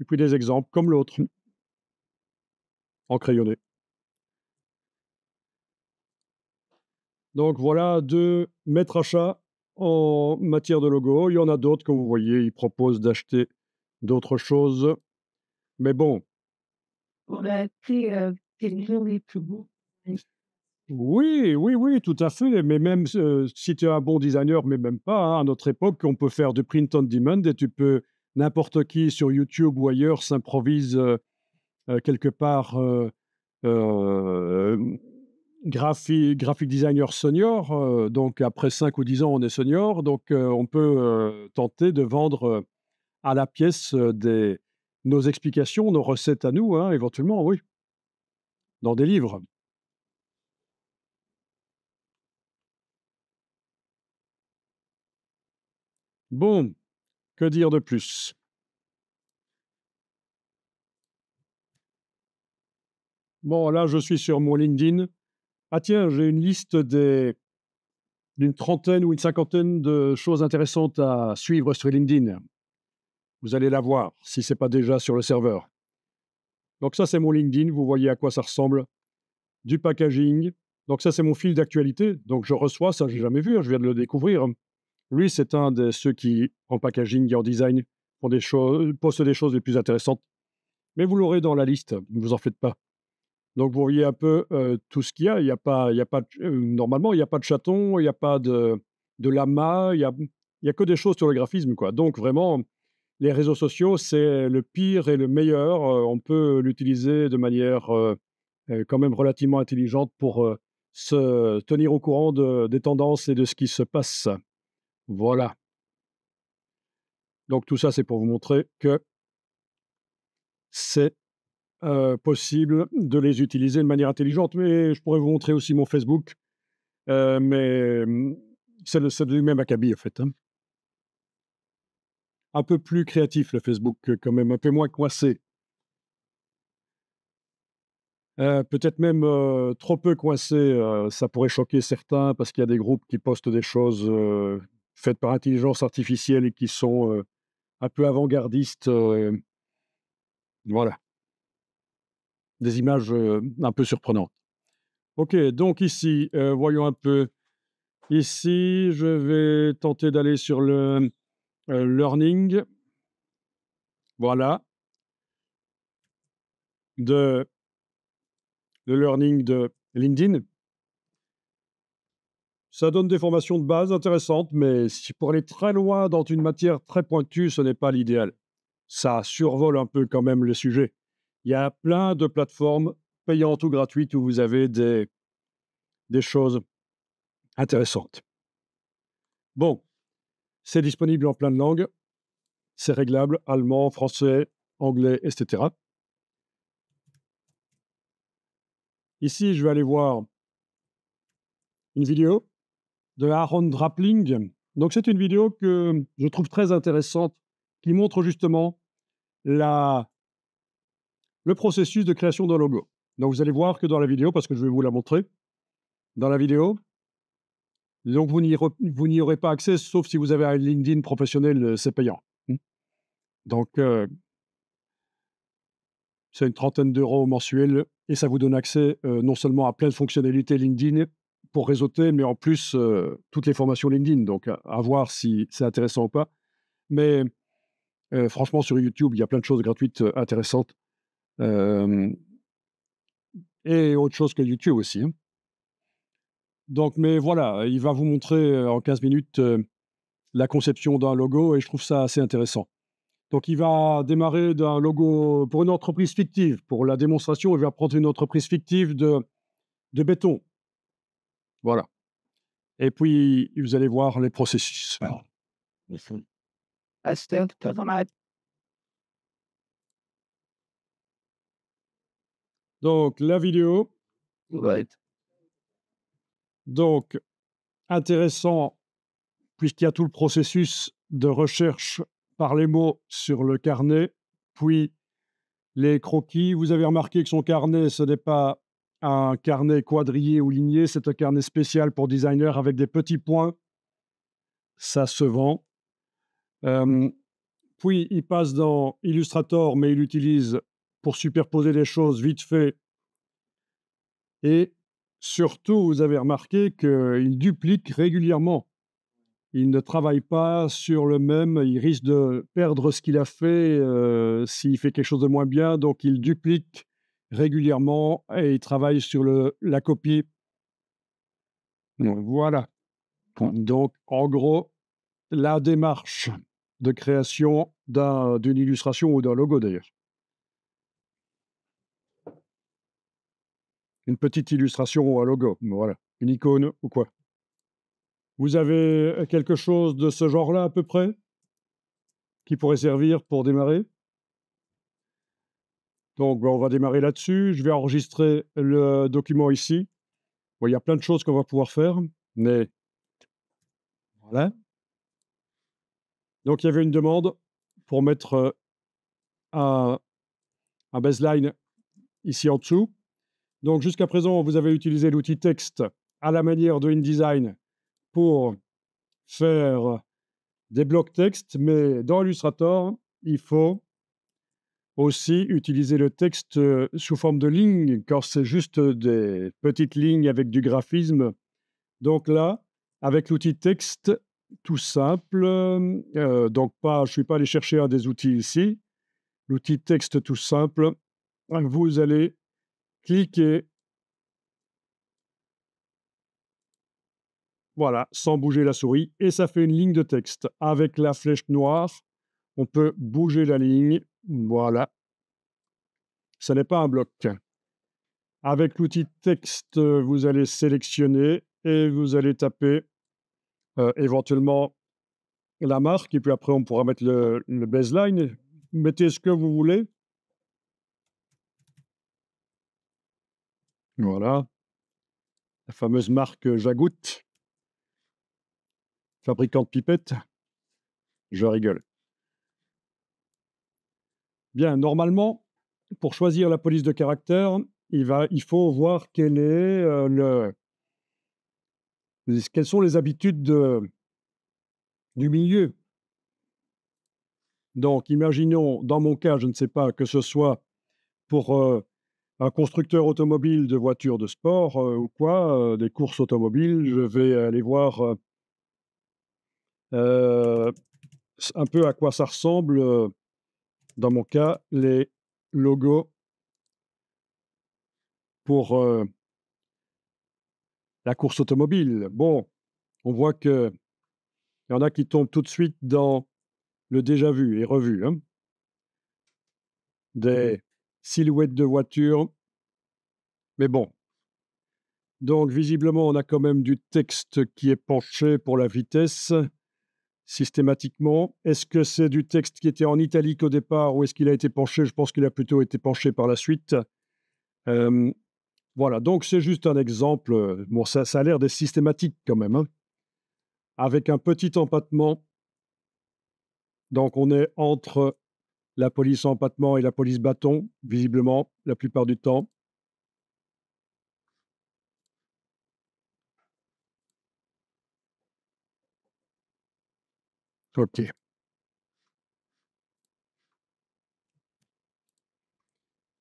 Et puis des exemples comme l'autre, mmh. en crayonné. Donc voilà deux maîtres chat en matière de logo. Il y en a d'autres que vous voyez, ils proposent d'acheter d'autres choses. Mais bon. Bah, euh, oui, oui, oui, tout à fait. Mais même euh, si tu es un bon designer, mais même pas, hein. à notre époque, on peut faire du print on demand et tu peux, n'importe qui sur YouTube ou ailleurs s'improvise euh, quelque part Graphique graphic designer senior. Euh, donc, après 5 ou 10 ans, on est senior. Donc, euh, on peut euh, tenter de vendre à la pièce des, nos explications, nos recettes à nous, hein, éventuellement, oui, dans des livres. Bon, que dire de plus Bon, là, je suis sur mon LinkedIn. Ah tiens, j'ai une liste d'une trentaine ou une cinquantaine de choses intéressantes à suivre sur LinkedIn. Vous allez la voir si ce n'est pas déjà sur le serveur. Donc ça, c'est mon LinkedIn. Vous voyez à quoi ça ressemble. Du packaging. Donc ça, c'est mon fil d'actualité. Donc je reçois, ça, j'ai jamais vu, hein, je viens de le découvrir. Lui, c'est un de ceux qui, en packaging et en design, font des choses, postent des choses les plus intéressantes. Mais vous l'aurez dans la liste, ne vous en faites pas. Donc vous voyez un peu tout ce qu'il y a. Il y a pas, il y a pas normalement, il n'y a pas de chaton, il n'y a pas de, de lama, il n'y a, mmh, il y a que des choses sur le graphisme. Quoi. Donc vraiment, les réseaux sociaux, c'est le pire et le meilleur. on peut l'utiliser de manière quand même relativement intelligente pour se tenir au courant des tendances et de ce qui se passe. Voilà. Donc tout ça, c'est pour vous montrer que c'est euh, possible de les utiliser de manière intelligente. Mais je pourrais vous montrer aussi mon Facebook. Euh, mais mmh, c'est le même acabit, en fait. Hein. Un peu plus créatif, le Facebook, quand même, un peu moins coincé. Euh, peut-être même trop peu coincé, ça pourrait choquer certains parce qu'il y a des groupes qui postent des choses faites par intelligence artificielle et qui sont un peu avant-gardistes. voilà des images un peu surprenantes. OK, donc ici, voyons un peu. Ici, je vais tenter d'aller sur le learning. Voilà. De, le learning de LinkedIn. Ça donne des formations de base intéressantes, mais si pour aller très loin dans une matière très pointue, ce n'est pas l'idéal. Ça survole un peu quand même le sujet. Il y a plein de plateformes payantes ou gratuites où vous avez des, des choses intéressantes. Bon, c'est disponible en plein de langues. C'est réglable, allemand, français, anglais, etc. Ici, je vais aller voir une vidéo de Aaron Drapling. Donc, c'est une vidéo que je trouve très intéressante qui montre justement la le processus de création d'un logo. Donc vous allez voir que dans la vidéo, parce que je vais vous la montrer, dans la vidéo, donc vous n'y aurez pas accès, sauf si vous avez un LinkedIn professionnel, euh, c'est payant. Hein. Donc euh, c'est une trentaine d'euros mensuels et ça vous donne accès euh, non seulement à plein de fonctionnalités LinkedIn pour réseauter, mais en plus toutes les formations LinkedIn. Donc à, à voir si c'est intéressant ou pas. Mais franchement, sur YouTube, il y a plein de choses gratuites intéressantes et autre chose que YouTube aussi. Hein. Donc, mais voilà, il va vous montrer en 15 minutes la conception d'un logo et je trouve ça assez intéressant. Donc, il va démarrer d'un logo pour une entreprise fictive. Pour la démonstration, il va prendre une entreprise fictive de, de béton. Voilà. Et puis, vous allez voir les processus. Donc, la vidéo. Right. Donc, intéressant, puisqu'il y a tout le processus de recherche par les mots sur le carnet, puis les croquis. Vous avez remarqué que son carnet, ce n'est pas un carnet quadrillé ou ligné, c'est un carnet spécial pour designer avec des petits points. Ça se vend. Euh, puis il passe dans Illustrator, mais il utilise pour superposer les choses vite fait. Et surtout, vous avez remarqué qu'il duplique régulièrement. Il ne travaille pas sur le même, il risque de perdre ce qu'il a fait euh, s'il fait quelque chose de moins bien, donc il duplique régulièrement et il travaille sur la copie. Voilà. Donc, en gros, la démarche de création d'une illustration ou d'un logo d'ailleurs une petite illustration ou un logo, voilà, une icône ou quoi. Vous avez euh, quelque chose de ce genre-là à peu près qui pourrait servir pour démarrer Donc ben, on va démarrer là-dessus. Je vais enregistrer le document ici. il y a plein de choses qu'on va pouvoir faire, mais voilà. Donc il y avait une demande pour mettre euh, un baseline ici en dessous. Donc jusqu'à présent, vous avez utilisé l'outil texte à la manière de InDesign pour faire des blocs texte, mais dans Illustrator, il faut aussi utiliser le texte euh, sous forme de lignes, car c'est juste des petites lignes avec du graphisme. Donc là, avec l'outil texte, tout simple, euh, donc pas, je ne suis pas allé chercher un des outils ici, l'outil texte tout simple, vous allez Cliquez. Voilà, sans bouger la souris, et ça fait une ligne de texte. Avec la flèche noire, on peut bouger la ligne. Voilà. Ce n'est pas un bloc. Avec l'outil texte, vous allez sélectionner et vous allez taper euh, éventuellement la marque, et puis après on pourra mettre le baseline. Mettez ce que vous voulez. Voilà. La fameuse marque euh, Jagout, fabricant de pipettes. Je rigole. Bien, normalement, pour choisir la police de caractère, il, va, il faut voir est, euh, quelles sont les habitudes de, du milieu. Donc, imaginons, dans mon cas, je ne sais pas, que ce soit pour euh, un constructeur automobile de voitures de sport euh, ou quoi, euh, des courses automobiles, je vais aller voir euh, un peu à quoi ça ressemble, dans mon cas, les logos pour la course automobile. Bon, on voit que il y en a qui tombent tout de suite dans le déjà vu et revu. Hein, des silhouette de voiture. Mais bon. Donc visiblement, on a quand même du texte qui est penché pour la vitesse systématiquement. Est-ce que c'est du texte qui était en italique au départ ou est-ce qu'il a été penché Je pense qu'il a plutôt été penché par la suite. voilà, donc c'est juste un exemple. Euh, bon, ça, a l'air des systématiques quand même. Hein. Avec un petit empattement. Donc on est entre la police empattement et la police bâton, visiblement, la plupart du temps. OK.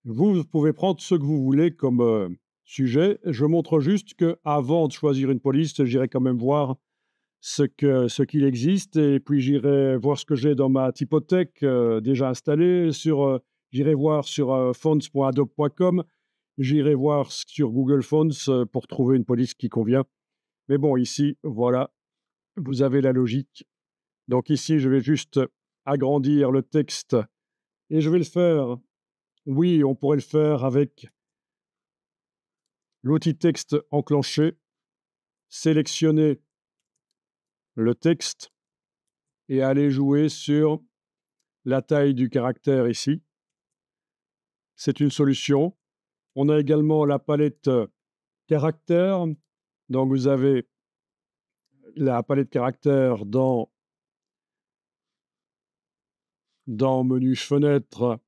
Vous, pouvez prendre ce que vous voulez comme euh, sujet. Je montre juste que avant de choisir une police, j'irai quand même voir ce qu'il existe et puis j'irai voir ce que j'ai dans ma typothèque euh, déjà installée sur j'irai voir sur euh, j'irai voir sur euh, Google Fonts euh, pour trouver une police qui convient mais bon ici voilà vous avez la logique donc ici je vais juste agrandir le texte et je vais le faire oui on pourrait le faire avec l'outil texte enclenché sélectionner le texte et aller jouer sur la taille du caractère ici. C'est une solution. On a également la palette euh, caractère. Donc vous avez la palette caractère dans, dans menu fenêtre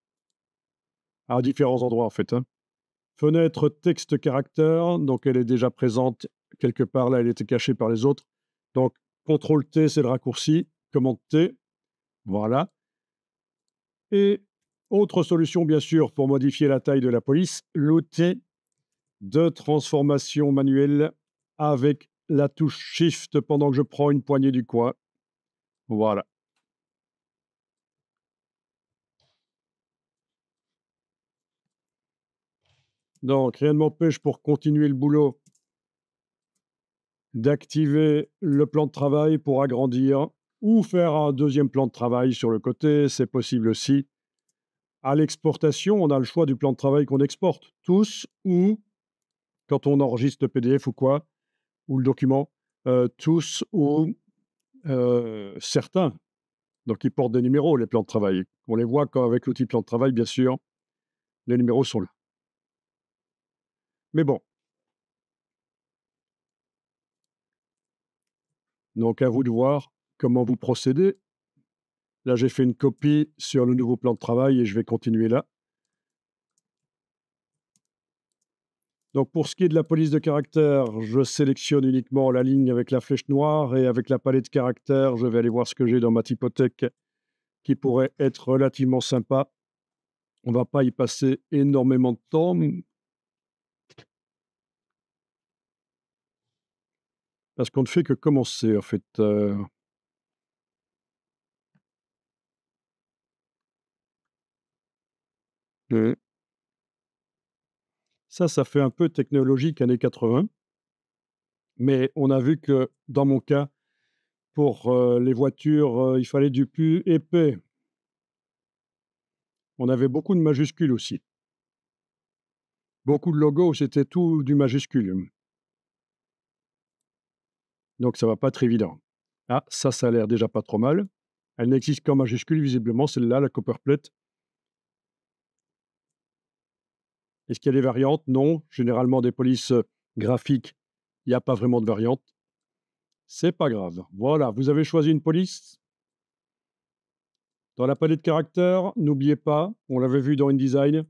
à différents endroits en fait. Hein. Fenêtre texte caractère, donc elle est déjà présente quelque part là, elle était cachée par les autres. Donc CTRL T, c'est le raccourci, commande T, voilà. Et autre solution, bien sûr, pour modifier la taille de la police, l'outil de transformation manuelle avec la touche Shift pendant que je prends une poignée du coin. Voilà. Donc, rien ne m'empêche pour continuer le boulot d'activer le plan de travail pour agrandir ou faire un deuxième plan de travail sur le côté, c'est possible aussi. À l'exportation, on a le choix du plan de travail qu'on exporte, tous ou quand on enregistre le PDF ou quoi, ou le document, euh, tous ou euh, certains. Donc ils portent des numéros, les plans de travail. On les voit quand, avec l'outil plan de travail, bien sûr, les numéros sont là. Mais bon, Donc à vous de voir comment vous procédez. Là, j'ai fait une copie sur le nouveau plan de travail et je vais continuer là. Donc pour ce qui est de la police de caractère, je sélectionne uniquement la ligne avec la flèche noire et avec la palette de caractère, je vais aller voir ce que j'ai dans ma typothèque qui pourrait être relativement sympa. On ne va pas y passer énormément de temps, parce qu'on ne fait que commencer, en fait. Mmh. Ça, ça fait un peu technologique années 80. Mais on a vu que dans mon cas, pour les voitures, il fallait du plus épais. On avait beaucoup de majuscules aussi. Beaucoup de logos, c'était tout du majuscule. Donc ça va pas être évident. Ah, ça, ça a l'air déjà pas trop mal. Elle n'existe qu'en majuscule, visiblement, celle-là, la copperplate. Est-ce qu'il y a des variantes Non. Généralement, des polices euh, graphiques, il n'y a pas vraiment de variantes. C'est pas grave. Voilà, vous avez choisi une police. Dans la palette de caractères, n'oubliez pas, on l'avait vu dans InDesign,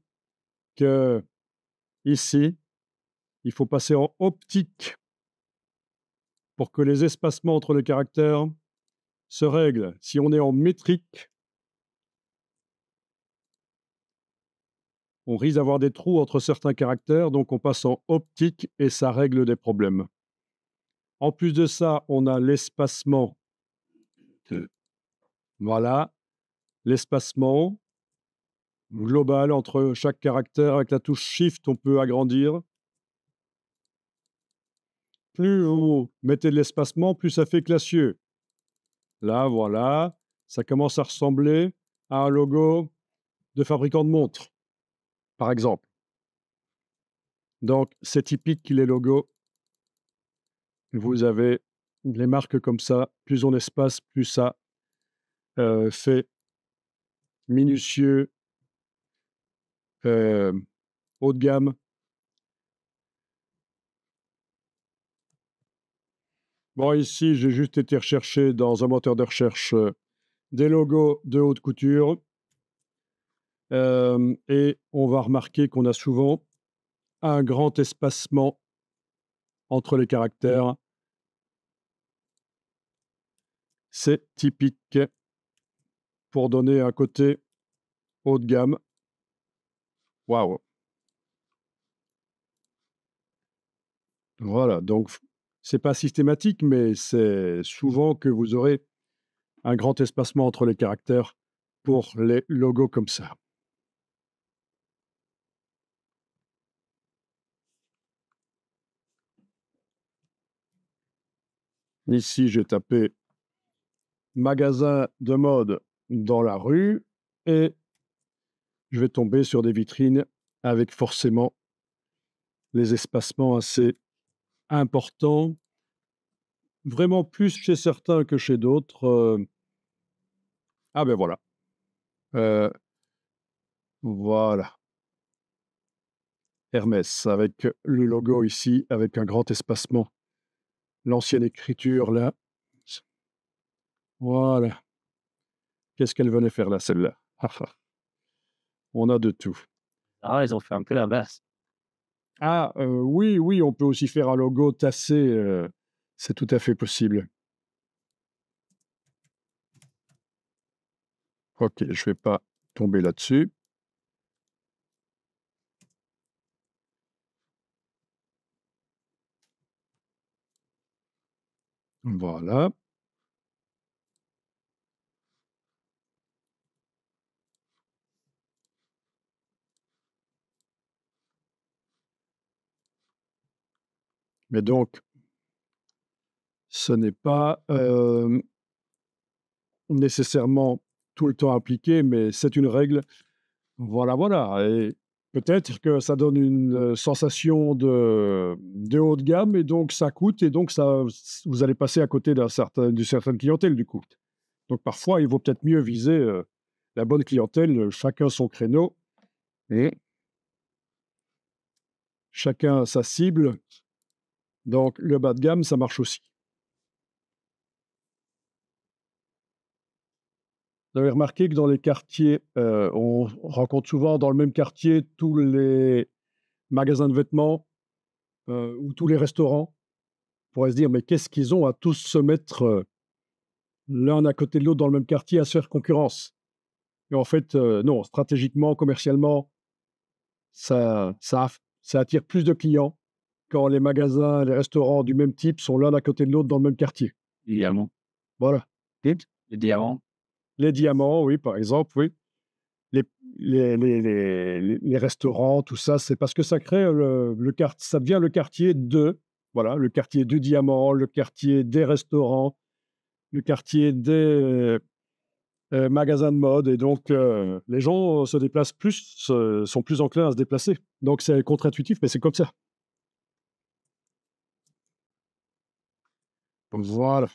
que ici, il faut passer en optique pour que les espacements entre les caractères se règlent. Si on est en métrique, on risque d'avoir des trous entre certains caractères, donc on passe en optique et ça règle des problèmes. En plus de ça, on a l'espacement. Voilà, l'espacement global entre chaque caractère. Avec la touche Shift, on peut agrandir mettez de l'espacement, plus ça fait classieux. Là, voilà, ça commence à ressembler à un logo de fabricant de montres, par exemple. Donc, c'est typique les logos. Vous avez les marques comme ça. Plus on espace, plus ça euh, fait minutieux, euh, haut de gamme, Bon, ici, j'ai juste été recherché dans un moteur de recherche euh, des logos de haute couture. Euh, et on va remarquer qu'on a souvent un grand espacement entre les caractères. Mmh. C'est typique pour donner un côté haut de gamme. Waouh! Voilà, donc c'est pas systématique, mais c'est souvent que vous aurez un grand espacement entre les caractères pour les logos comme ça. Ici, j'ai tapé magasin de mode dans la rue et je vais tomber sur des vitrines avec forcément les espacements assez important, vraiment plus chez certains que chez d'autres. Ah ben voilà. Voilà. Hermès, avec le logo ici, avec un grand espacement. L'ancienne écriture là. Voilà. Qu'est-ce qu'elle venait faire là, celle-là ah ah. On a de tout. Ah, ils ont fait un peu la basse. Ah euh, oui, oui, on peut aussi faire un logo tassé, euh, c'est tout à fait possible. Ok, je ne vais pas tomber là-dessus. Voilà. Mais donc, ce n'est pas nécessairement tout le temps appliqué, mais c'est une règle. Voilà, voilà. Et peut-être que ça donne une sensation de, de, haut de gamme, et donc ça coûte, et donc ça, vous allez passer à côté d'une certain, certaine clientèle, du coup. Donc parfois, il vaut peut-être mieux viser la bonne clientèle, chacun son créneau, et chacun sa cible, donc, le bas de gamme, ça marche aussi. Vous avez remarqué que dans les quartiers, euh, on rencontre souvent dans le même quartier tous les magasins de vêtements euh, ou tous les restaurants. On pourrait se dire, mais qu'est-ce qu'ils ont à tous se mettre euh, l'un à côté de l'autre dans le même quartier à se faire concurrence Et en fait, non, stratégiquement, commercialement, ça attire plus de clients quand les magasins, les restaurants du même type sont l'un à côté de l'autre dans le même quartier. Les diamants. Voilà. Les diamants. Les diamants, oui, par exemple, oui. Les, restaurants, tout ça, c'est parce que ça crée le, quartier, ça devient le quartier de, voilà, le quartier du diamant, le quartier des restaurants, le quartier des euh, euh, magasins de mode. Et donc, euh, les gens se déplacent plus, sont plus enclins à se déplacer. Donc, c'est contre-intuitif, mais c'est comme ça. Voilà.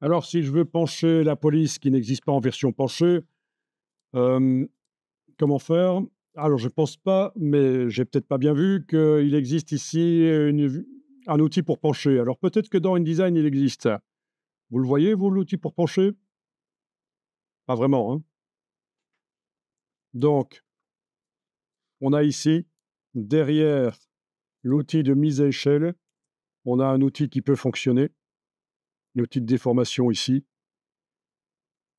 Alors, si je veux pencher la police qui n'existe pas en version penchée, comment faire Alors, je ne pense pas, mais j'ai peut-être pas bien vu qu'il existe ici un outil pour pencher. Alors, peut-être que dans InDesign, il existe. Vous le voyez, vous, l'outil pour pencher Pas vraiment. Hein. Donc, on a ici, derrière l'outil de mise à échelle, on a un outil qui peut fonctionner, l'outil de déformation ici.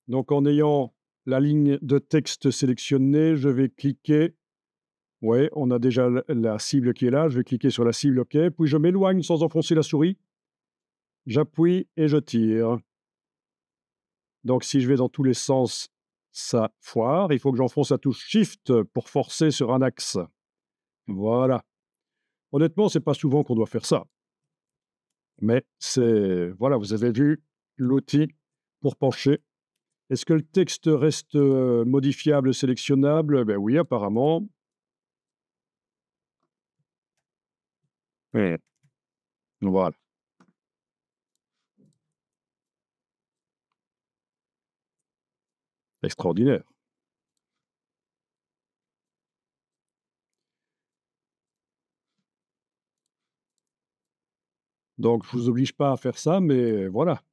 Donc en ayant la ligne de texte sélectionnée, je vais cliquer. Oui, on a déjà la cible qui est là. Je vais cliquer sur la cible OK. Puis je m'éloigne sans enfoncer la souris. J'appuie et je tire. Donc si je vais dans tous les sens, ça foire. Il faut que j'enfonce la touche Shift pour forcer sur un axe. Voilà. Honnêtement, c'est pas souvent qu'on doit faire ça. Mais c'est, voilà, vous avez vu l'outil pour pencher. Est-ce que le texte reste euh, modifiable, sélectionnable Ben oui, apparemment. Oui. Voilà. Extraordinaire. Donc, je ne vous oblige pas à faire ça, mais voilà.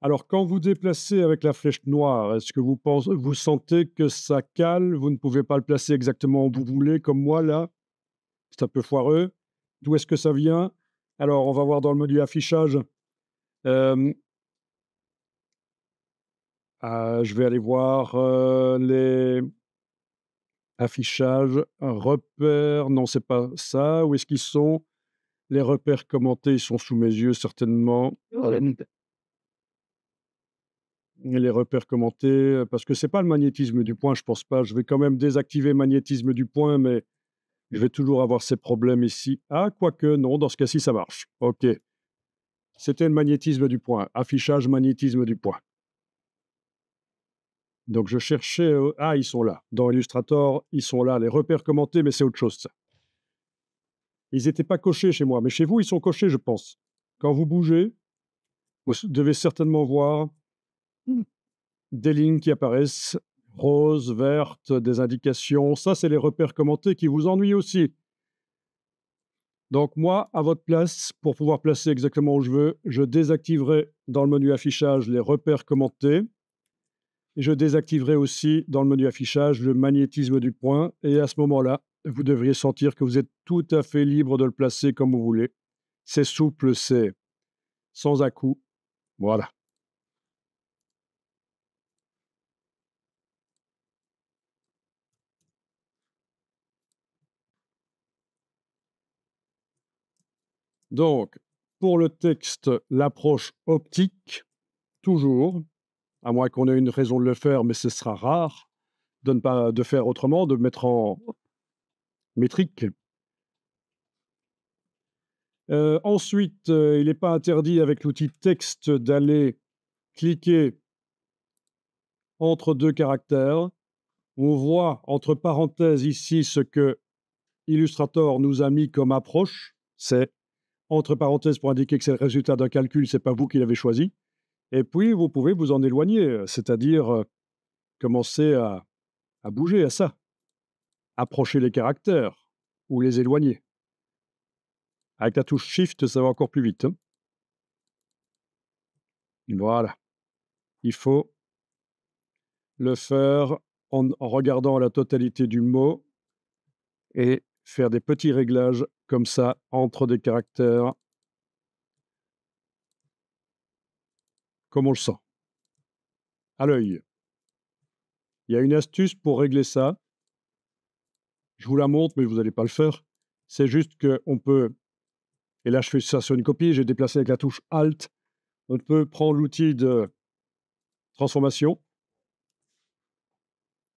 Alors, quand vous déplacez avec la flèche noire, est-ce que vous, pensez, vous sentez que ça cale Vous ne pouvez pas le placer exactement où vous voulez, comme moi là C'est un peu foireux. D'où est-ce que ça vient Alors, on va voir dans le menu affichage. Ah, je vais aller voir euh, les affichages, repères. Non, c'est pas ça. Où est-ce qu'ils sont les repères commentés sont sous mes yeux, certainement. Oh, euh, les repères commentés, euh, parce que ce n'est pas le magnétisme du point, je pense pas. Je vais quand même désactiver magnétisme du point, mais je vais toujours avoir ces problèmes ici. Ah, quoique, non, dans ce cas-ci, ça marche. OK. C'était le magnétisme du point. Affichage magnétisme du point. Donc je cherchais. Euh, ah, ils sont là. Dans Illustrator, ils sont là. Les repères commentés, mais c'est autre chose, ça. Ils n'étaient pas cochés chez moi, mais chez vous, ils sont cochés, je pense. Quand vous bougez, vous devez certainement voir des lignes qui apparaissent, roses, vertes, des indications. Ça, c'est les repères commentés qui vous ennuient aussi. Donc moi, à votre place, pour pouvoir placer exactement où je veux, je désactiverai dans le menu affichage les repères commentés. Et je désactiverai aussi dans le menu affichage le magnétisme du point. Et à ce moment-là, vous devriez sentir que vous êtes tout à fait libre de le placer comme vous voulez. C'est souple, c'est sans à-coup. Voilà. Donc, pour le texte, l'approche optique, toujours, à moins qu'on ait une raison de le faire, mais ce sera rare, de ne pas de faire autrement, de mettre en métrique. Euh, ensuite, euh, il n'est pas interdit avec l'outil texte d'aller cliquer entre deux caractères. On voit entre parenthèses ici ce que Illustrator nous a mis comme approche. C'est entre parenthèses pour indiquer que c'est le résultat d'un calcul, ce n'est pas vous qui l'avez choisi. Et puis, vous pouvez vous en éloigner, euh, c'est-à-dire commencer à bouger à ça approcher les caractères ou les éloigner. Avec la touche Shift, ça va encore plus vite. Hein. voilà. Il faut le faire en, en regardant la totalité du mot et faire des petits réglages comme ça entre des caractères, comme on le sent, à l'œil. Il y a une astuce pour régler ça je vous la montre, mais vous n'allez pas le faire. C'est juste qu'on peut, et là je fais ça sur une copie, j'ai déplacé avec la touche Alt, on peut prendre l'outil de transformation,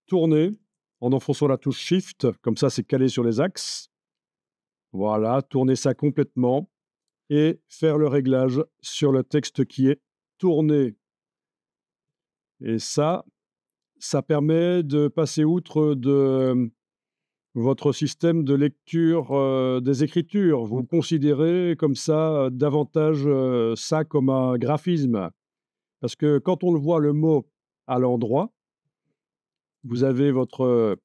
tourner en enfonçant la touche Shift, comme ça c'est calé sur les axes. Voilà, tourner ça complètement et faire le réglage sur le texte qui est tourné. Et ça, ça permet de passer outre de votre système de lecture euh, des écritures. Vous mmh. considérez comme ça euh, davantage euh, ça comme un graphisme. Parce que quand on voit le mot à l'endroit, vous avez votre,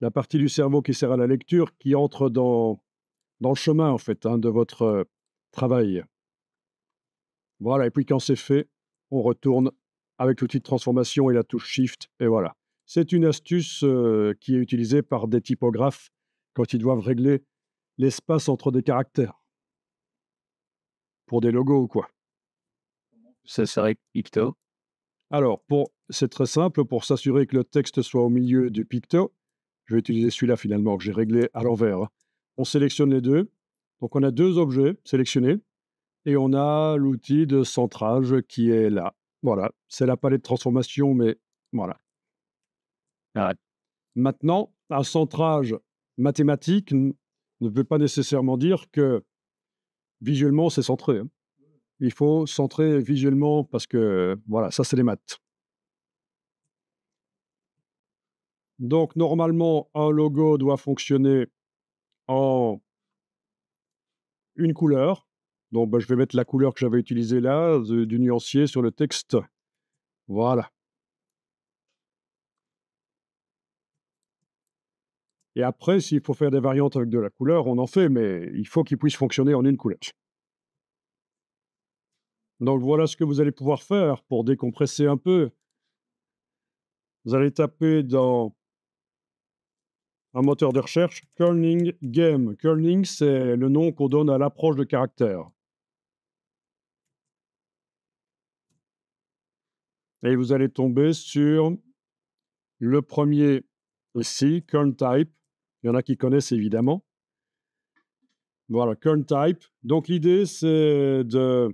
la partie du cerveau qui sert à la lecture qui entre dans, dans le chemin en fait hein, de votre travail. Voilà, et puis quand c'est fait, on retourne avec l'outil de transformation et la touche Shift, et voilà. C'est une astuce qui est utilisée par des typographes quand ils doivent régler l'espace entre des caractères. Pour des logos ou quoi. Ça serait picto. Alors, pour, c'est très simple. Pour s'assurer que le texte soit au milieu du picto, je vais utiliser celui-là finalement que j'ai réglé à l'envers. Hein. On sélectionne les deux. Donc, on a deux objets sélectionnés et on a l'outil de centrage qui est là. Voilà, c'est la palette de transformation, mais voilà. Maintenant, un centrage mathématique ne veut pas nécessairement dire que visuellement, c'est centré. Hein. Il faut centrer visuellement parce que, voilà, ça, c'est les maths. Donc, normalement, un logo doit fonctionner en une couleur. Donc, ben, je vais mettre la couleur que j'avais utilisée là, du nuancier sur le texte. Voilà. Et après, s'il faut faire des variantes avec de la couleur, on en fait, mais il faut qu'ils puissent fonctionner en une couleur. Donc voilà ce que vous allez pouvoir faire pour décompresser un peu. Vous allez taper dans un moteur de recherche, Curling Game. Curling, c'est le nom qu'on donne à l'approche de caractère. Et vous allez tomber sur le premier ici, Curl Type. Il y en a qui connaissent évidemment. Voilà, current type. Donc l'idée, c'est de...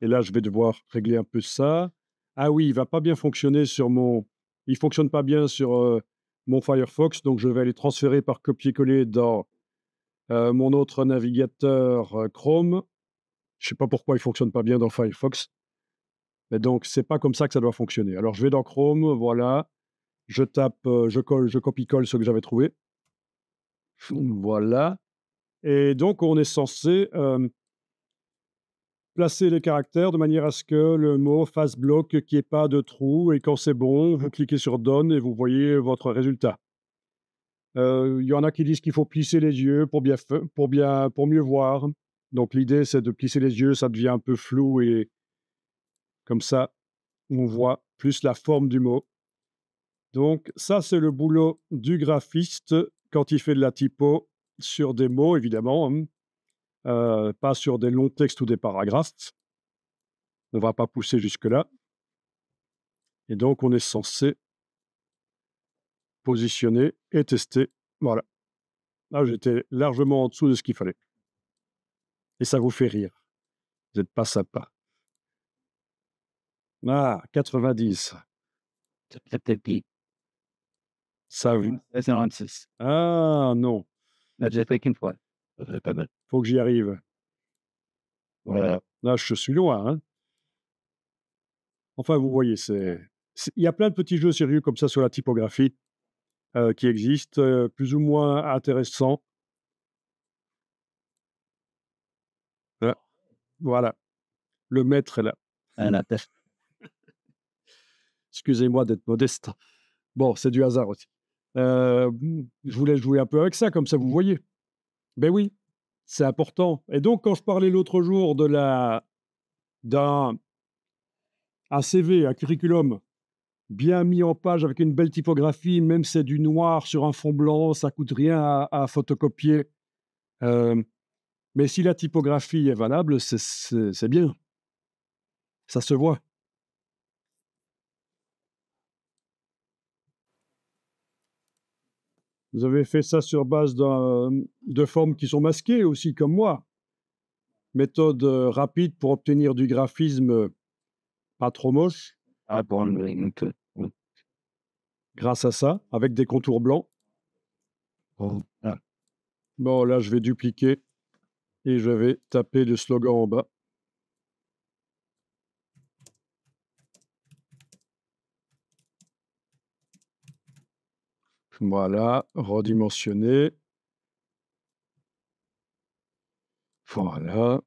Et là, je vais devoir régler un peu ça. Ah oui, il va pas bien fonctionner sur mon... Il fonctionne pas bien sur euh, mon Firefox, donc je vais aller transférer par copier-coller dans euh, mon autre navigateur euh, Chrome. Je ne sais pas pourquoi il fonctionne pas bien dans Firefox. Mais donc, c'est pas comme ça que ça doit fonctionner. Alors, je vais dans Chrome, voilà. Je tape, je colle, je copie-colle ce que j'avais trouvé. Voilà. Et donc, on est censé placer les caractères de manière à ce que le mot fasse bloc, qu'il n'y ait pas de trou. Et quand c'est bon, vous mmh. cliquez sur Done et vous voyez votre résultat. Il y en a qui disent qu'il faut plisser les yeux pour, bien, pour, bien, pour mieux voir. Donc, l'idée, c'est de plisser les yeux, ça devient un peu flou et comme ça, on voit plus la forme du mot. Donc, ça, c'est le boulot du graphiste quand il fait de la typo sur des mots, évidemment, hein, euh, pas sur des longs textes ou des paragraphes. On ne va pas pousser jusque-là. Et donc, on est censé positionner et tester. Voilà. Là, ah, j'étais largement en dessous de ce qu'il fallait. Et ça vous fait rire. Vous n'êtes pas sympa. Ah, 90. Ça, Ah, non. j'ai fait qu'une fois. Faut que j'y arrive. Voilà. Là, je suis loin. Hein. Enfin, vous voyez, c'est. Il y a plein de petits jeux sérieux comme ça sur la typographie euh, qui existent, euh, plus ou moins intéressants. Voilà. Le maître est là. Excusez-moi d'être modeste. Bon, c'est du hasard aussi. Euh, je voulais jouer un peu avec ça, comme ça vous mmh voyez. Ben oui, c'est important. Et donc, quand je parlais l'autre jour de la d'un un CV, un curriculum bien mis en page avec une belle typographie, même c'est du noir sur un fond blanc, ça coûte rien à, photocopier. Euh, mais si la typographie est valable, c'est bien. Ça se voit. Vous avez fait ça sur base de formes qui sont masquées aussi, comme moi. Méthode euh, rapide pour obtenir du graphisme euh, pas trop moche. Ah, Grâce à ça, avec des contours blancs. Oh, ah. Bon, là, je vais dupliquer et je vais taper le slogan en bas. Voilà, redimensionner. Voilà.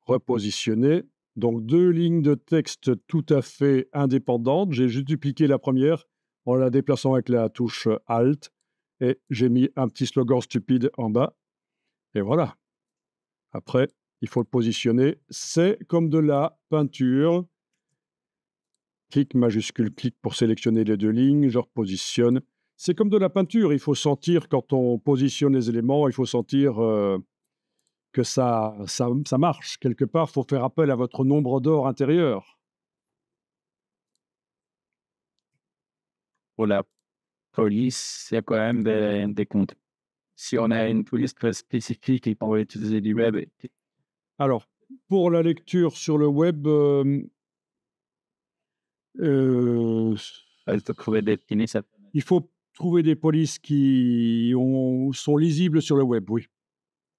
Repositionner. Donc deux lignes de texte tout à fait indépendantes. J'ai juste dupliqué la première en la déplaçant avec la touche Alt et j'ai mis un petit slogan stupide en bas. Et voilà. Après, il faut le positionner. C'est comme de la peinture. Clic majuscule clic pour sélectionner les deux lignes, je repositionne. C'est comme de la peinture, il faut sentir quand on positionne les éléments, il faut sentir euh, que ça, ça, ça, marche. Quelque part, il faut faire appel à votre nombre d'or intérieur. Pour la police, il y a quand même des, comptes. Si on a une police très spécifique, il faut utiliser du web. Alors, pour la lecture sur le web, euh, euh, il faut trouver des polices qui ont, sont lisibles sur le web, oui.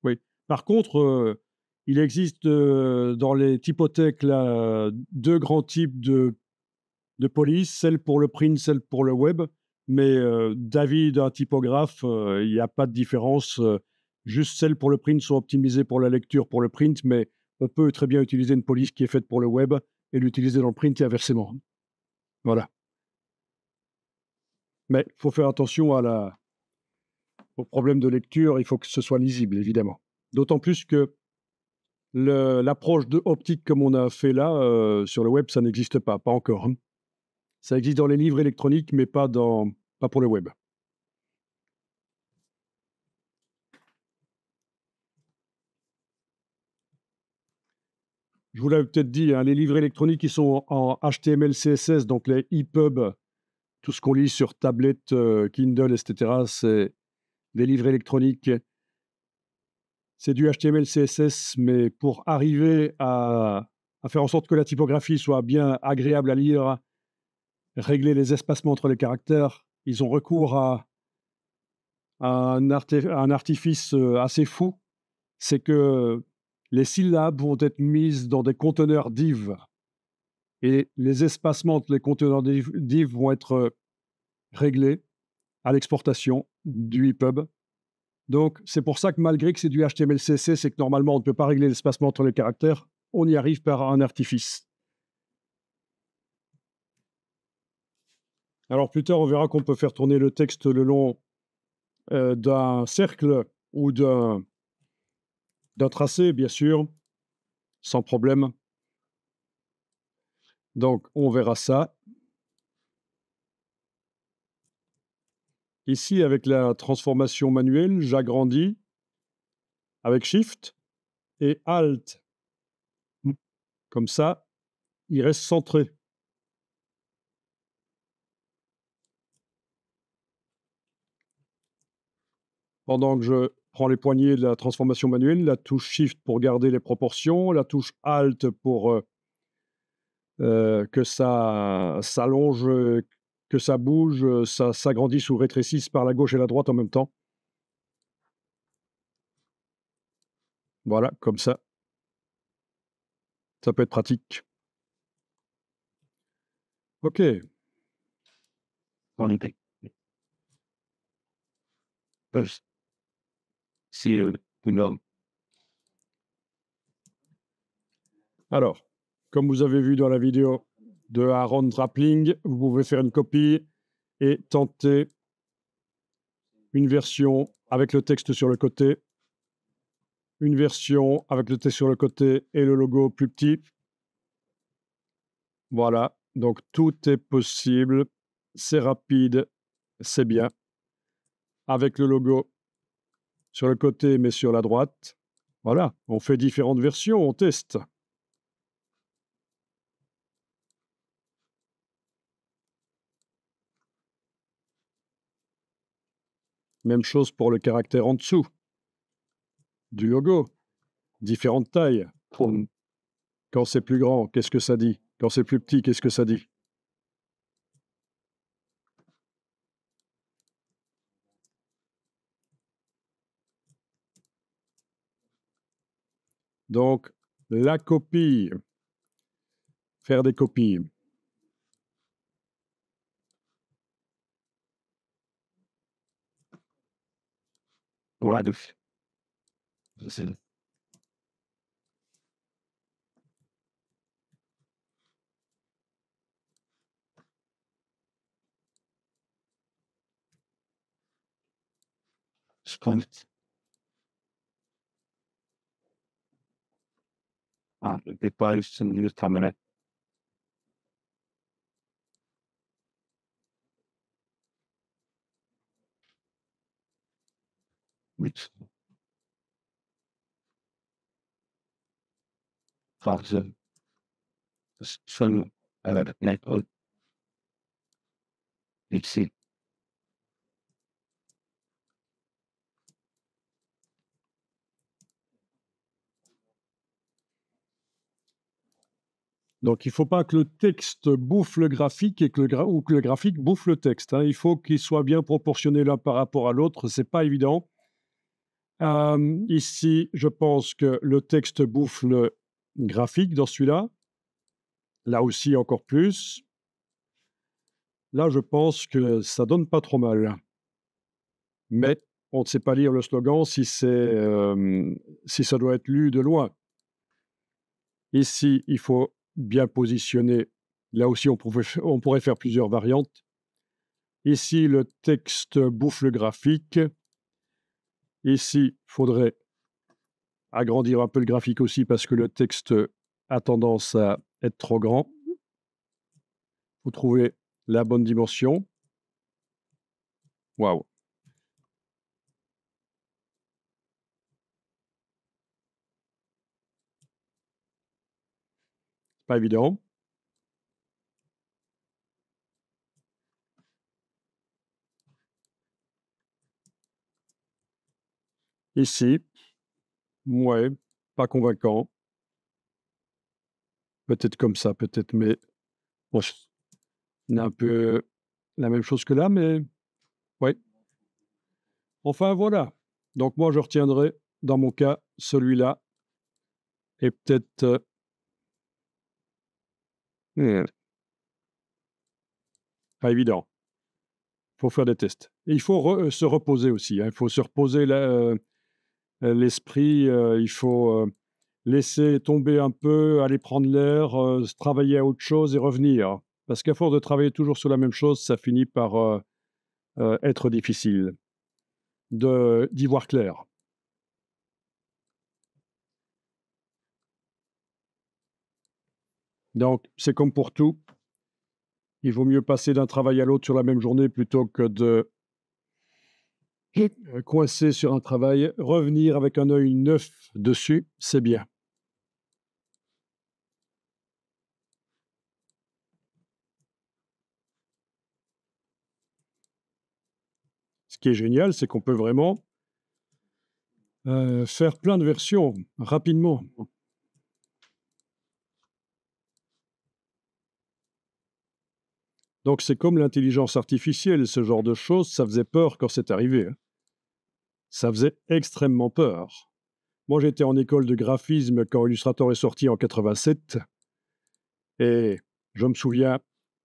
oui. Par contre, euh, il existe euh, dans les typothèques là, deux grands types de, de polices, celle pour le print, celle pour le web. Mais David, un typographe, il n'y a pas de différence. juste celles pour le print sont optimisées pour la lecture, pour le print, mais on peut très bien utiliser une police qui est faite pour le web et l'utiliser dans le print et inversement. Voilà. Mais il faut faire attention au problème de lecture, il faut que ce soit lisible, évidemment. D'autant plus que l'approche de optique comme on a fait là, euh, sur le web, ça n'existe pas, pas encore. Ça existe dans les livres électroniques, mais pas, dans, pas pour le web. je vous l'avais peut-être dit, hein, les livres électroniques qui sont en HTML, CSS, donc les EPUB, tout ce qu'on lit sur tablette, euh, Kindle, etc., c'est des livres électroniques. C'est du HTML, CSS, mais pour arriver à, faire en sorte que la typographie soit bien agréable à lire, régler les espacements entre les caractères, ils ont recours à, un, un artifice euh, assez fou. C'est que les syllabes vont être mises dans des conteneurs div. Et les espacements entre les conteneurs div, vont être euh, réglés à l'exportation du EPUB. Donc, c'est pour ça que malgré que c'est du HTML-CC, c'est que normalement, on ne peut pas régler l'espacement entre les caractères. On y arrive par un artifice. Alors, plus tard, on verra qu'on peut faire tourner le texte le long euh, d'un cercle ou d'un d'un tracé, bien sûr, sans problème. Donc, on verra ça. Ici, avec la transformation manuelle, j'agrandis avec Shift et Alt. Comme ça, il reste centré. Pendant que je Prends les poignées de la transformation manuelle, la touche Shift pour garder les proportions, la touche Alt pour euh, euh, que ça s'allonge, que ça bouge, ça s'agrandisse ou rétrécisse par la gauche et la droite en même temps. Voilà, comme ça. Ça peut être pratique. Ok. On alors, comme vous avez vu dans la vidéo de Aaron Drapling, vous pouvez faire une copie et tenter une version avec le texte sur le côté, une version avec le texte sur le côté et le logo plus petit. Voilà, donc tout est possible, c'est rapide, c'est bien. Avec le logo sur le côté mais sur la droite. Voilà, on fait différentes versions, on teste. Même chose pour le caractère en dessous du logo, différentes tailles. Quand c'est plus grand, qu'est-ce que ça dit Quand c'est plus petit, qu'est-ce que ça dit Donc, la copie, faire des copies. Voilà. Ah, the person who's coming in. Which Fazer schon eröffnet und ich sehe Donc il ne faut pas que le texte bouffe le graphique et que le ou que le graphique bouffe le texte. Hein. Il faut qu'ils soit bien proportionné l'un par rapport à l'autre. C'est pas évident. ici, je pense que le texte bouffe le graphique dans celui-là. Là aussi, encore plus. Là, je pense que ça donne pas trop mal. Mais on ne sait pas lire le slogan si, si ça doit être lu de loin. Ici, il faut bien positionné. Là aussi, on, pourrait faire plusieurs variantes. Ici, le texte bouffe le graphique. Ici, il faudrait agrandir un peu le graphique aussi parce que le texte a tendance à être trop grand. Il faut trouver la bonne dimension. Waouh évident. Ici, ouais, pas convaincant. Peut-être comme ça, peut-être, mais bon, on un peu la même chose que là, mais ouais. Enfin, voilà. Donc, moi, je retiendrai, dans mon cas, celui-là et peut-être euh, pas évident. Il faut faire des tests. Euh, hein. il faut se reposer aussi. Euh, euh, il faut se reposer l'esprit. il faut laisser tomber un peu, aller prendre l'air, travailler à autre chose et revenir. Parce qu'à force de travailler toujours sur la même chose, ça finit par être difficile d'y voir clair. Donc, c'est comme pour tout. Il vaut mieux passer d'un travail à l'autre sur la même journée plutôt que de euh, coincer sur un travail. Revenir avec un œil neuf dessus, c'est bien. Ce qui est génial, c'est qu'on peut vraiment euh, faire plein de versions rapidement. Donc c'est comme l'intelligence artificielle, ce genre de choses, ça faisait peur quand c'est arrivé. Hein. Ça faisait extrêmement peur. Moi j'étais en école de graphisme quand Illustrator est sorti en 87, et je me souviens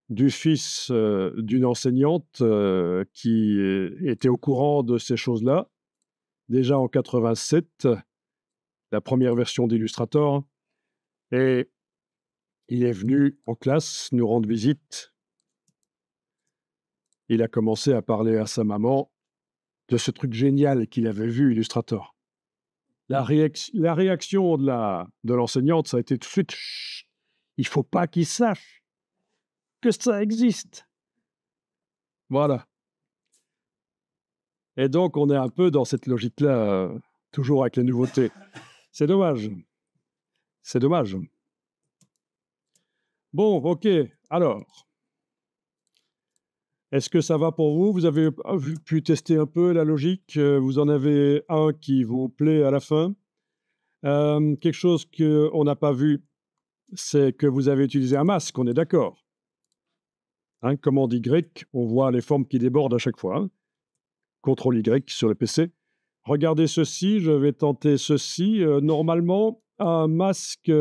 du fils euh, d'une enseignante euh, qui euh, était au courant de ces choses-là, déjà en 87, la première version d'Illustrator, et il est venu en classe nous rendre visite il a commencé à parler à sa maman de ce truc génial qu'il avait vu, Illustrator. La, mmh. réaction de l'enseignante, ça a été tout de suite Il il faut pas qu'il sache que ça existe. Voilà. Et donc, on est un peu dans cette logique-là, euh, toujours avec les nouveautés. C'est dommage. C'est dommage. Bon, ok. Alors, est-ce que ça va pour vous Vous avez pu ah, tester un peu la logique. Euh, vous en avez un qui vous plaît à la fin. Euh, quelque chose qu'on n'a pas vu, c'est que vous avez utilisé un masque, on est d'accord. Hein, comme on dit grec, on voit les formes qui débordent à chaque fois. Hein. Contrôle Y sur le PC. Regardez ceci, je vais tenter ceci. Euh, normalement, un masque,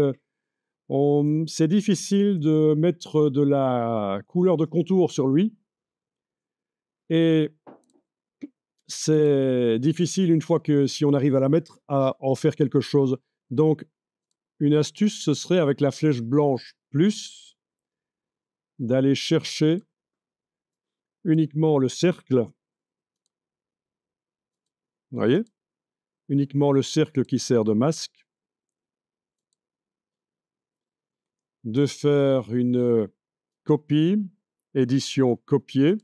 c'est difficile de mettre de la couleur de contour sur lui. Et c'est difficile une fois que si on arrive à la mettre, à en faire quelque chose. Donc, une astuce, ce serait avec la flèche blanche plus d'aller chercher uniquement le cercle. Vous voyez Uniquement le cercle qui sert de masque. De faire une copie, édition copier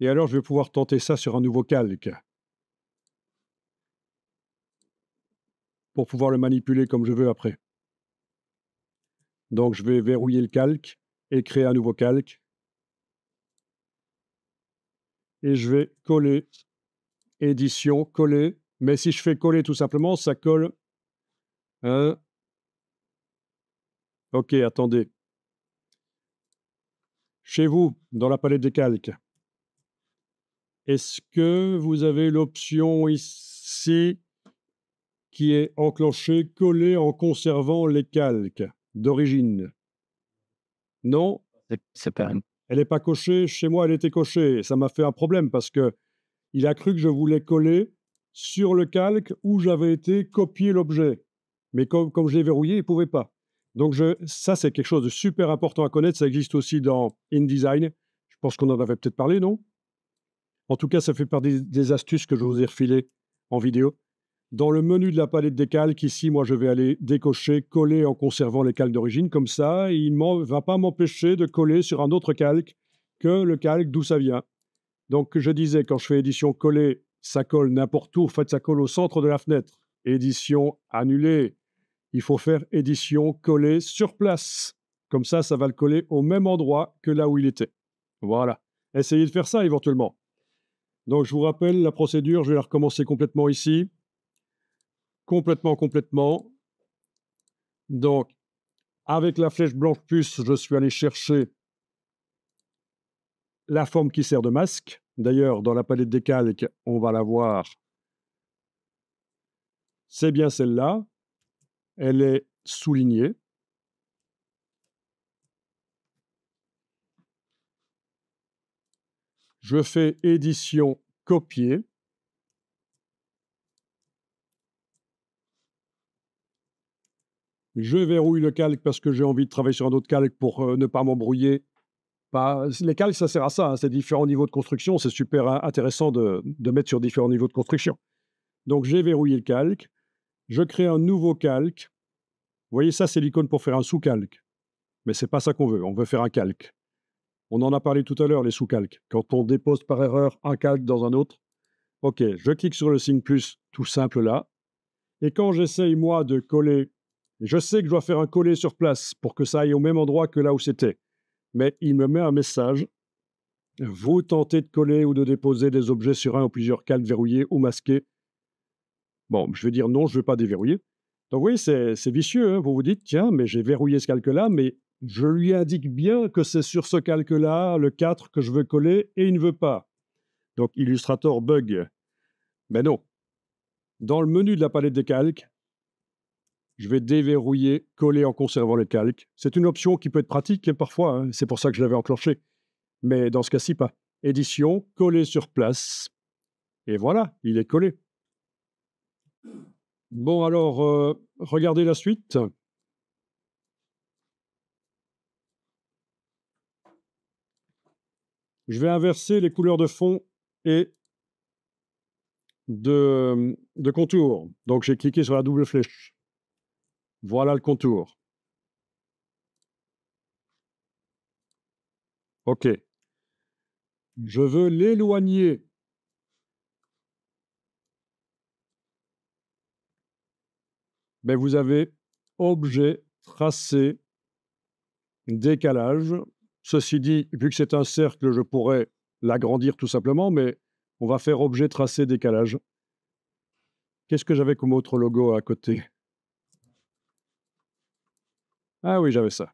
et alors je vais pouvoir tenter ça sur un nouveau calque pour pouvoir le manipuler comme je veux après. Donc je vais verrouiller le calque et créer un nouveau calque. Et je vais coller, édition, coller. Mais si je fais coller tout simplement, ça colle. ok, attendez. Chez vous, dans la palette des calques, est-ce que vous avez l'option ici qui est enclenchée, collée en conservant les calques d'origine Non C'est pas Elle n'est pas cochée. Chez moi, elle était cochée. Ça m'a fait un problème parce que il a cru que je voulais coller sur le calque où j'avais été copier l'objet. Mais comme, comme je verrouillé, il ne pouvait pas. Donc je, ça, c'est quelque chose de super important à connaître. Ça existe aussi dans InDesign. Je pense qu'on en avait peut-être parlé, non en tout cas, ça fait partie des, astuces que je vous ai refilées en vidéo. Dans le menu de la palette des calques, ici, moi, je vais aller décocher, coller en conservant les calques d'origine. Comme ça, il ne va pas m'empêcher de coller sur un autre calque que le calque d'où ça vient. Donc, je disais, quand je fais édition coller, ça colle n'importe où. En fait, ça colle au centre de la fenêtre. Édition annuler. Il faut faire édition coller sur place. Comme ça, ça va le coller au même endroit que là où il était. Voilà. Essayez de faire ça éventuellement. Donc je vous rappelle la procédure, je vais la recommencer complètement ici. Complètement, complètement. Donc avec la flèche blanche plus, je suis allé chercher la forme qui sert de masque. D'ailleurs, dans la palette des calques, on va la voir. C'est bien celle-là. Elle est soulignée. je fais édition copier. Je verrouille le calque parce que j'ai envie de travailler sur un autre calque pour euh, ne pas m'embrouiller. Pas les calques, ça sert à ça. Hein, c'est différents niveaux de construction. C'est super hein, intéressant de, de mettre sur différents niveaux de construction. Donc, j'ai verrouillé le calque. Je crée un nouveau calque. Vous voyez, ça, c'est l'icône pour faire un sous-calque. Mais ce n'est pas ça qu'on veut. On veut faire un calque. On en a parlé tout à l'heure, les sous-calques. Quand on dépose par erreur un calque dans un autre, OK, je clique sur le signe plus tout simple là. Et quand j'essaye, moi, de coller, je sais que je dois faire un coller sur place pour que ça aille au même endroit que là où c'était. Mais il me met un message. Vous tentez de coller ou de déposer des objets sur un ou plusieurs calques verrouillés ou masqués. Bon, je vais dire non, je ne veux pas déverrouiller. Donc, vous voyez, c'est vicieux. Hein. vous vous dites, tiens, mais j'ai verrouillé ce calque-là, mais je lui indique bien que c'est sur ce calque-là, le 4, que je veux coller, et il ne veut pas. Donc Illustrator bug. Mais non. Dans le menu de la palette des calques, je vais déverrouiller coller en conservant les calques. C'est une option qui peut être pratique hein, parfois, hein. c'est pour ça que je l'avais enclenché. Mais dans ce cas-ci, pas. Édition, coller sur place. Et voilà, il est collé. Bon alors, euh, regardez la suite. Je vais inverser les couleurs de fond et de, contour. Donc j'ai cliqué sur la double flèche. Voilà le contour. OK. Je veux l'éloigner. Mais vous avez objet, tracé, décalage. Ceci dit, vu que c'est un cercle, je pourrais l'agrandir tout simplement, mais on va faire objet tracé décalage. Qu'est-ce que j'avais comme autre logo à côté Ah oui, j'avais ça.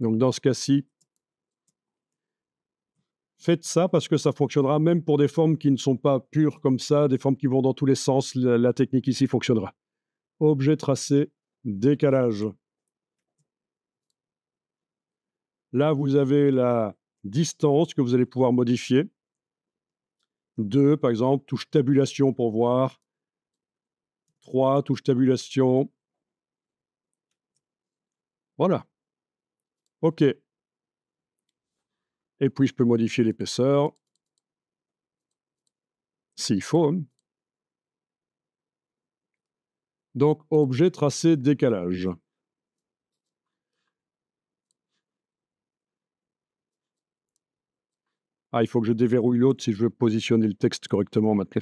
Donc dans ce cas-ci, faites ça parce que ça fonctionnera même pour des formes qui ne sont pas pures comme ça, des formes qui vont dans tous les sens, la, la technique ici fonctionnera. Objet tracé, décalage. Là, vous avez la distance que vous allez pouvoir modifier. 2, par exemple, touche tabulation pour voir. 3, touche tabulation. Voilà. OK. Et puis, je peux modifier l'épaisseur. S'il faut. Hein. Donc, objet tracé décalage. Ah, il faut que je déverrouille l'autre si je veux positionner le texte correctement maintenant.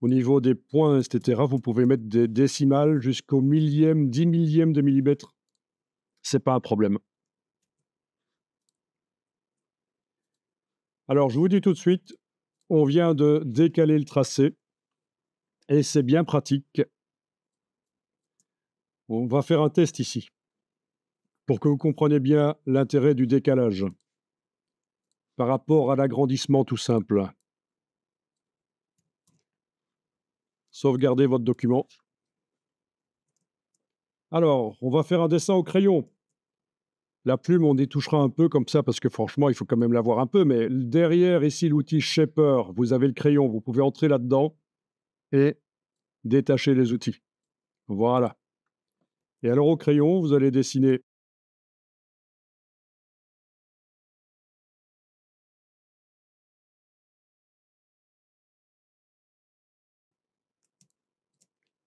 Au niveau des points, etc., vous pouvez mettre des décimales jusqu'au millième, dix millième de millimètre. C'est pas un problème. Alors, je vous dis tout de suite, on vient de décaler le tracé et c'est bien pratique. On va faire un test ici pour que vous compreniez bien l'intérêt du décalage par rapport à l'agrandissement tout simple. Sauvegardez votre document. Alors, on va faire un dessin au crayon. La plume, on y touchera un peu comme ça, parce que franchement, il faut quand même l'avoir un peu. Mais derrière, ici, l'outil Shaper, vous avez le crayon, vous pouvez entrer là-dedans et détacher les outils. Voilà. Et alors au crayon, vous allez dessiner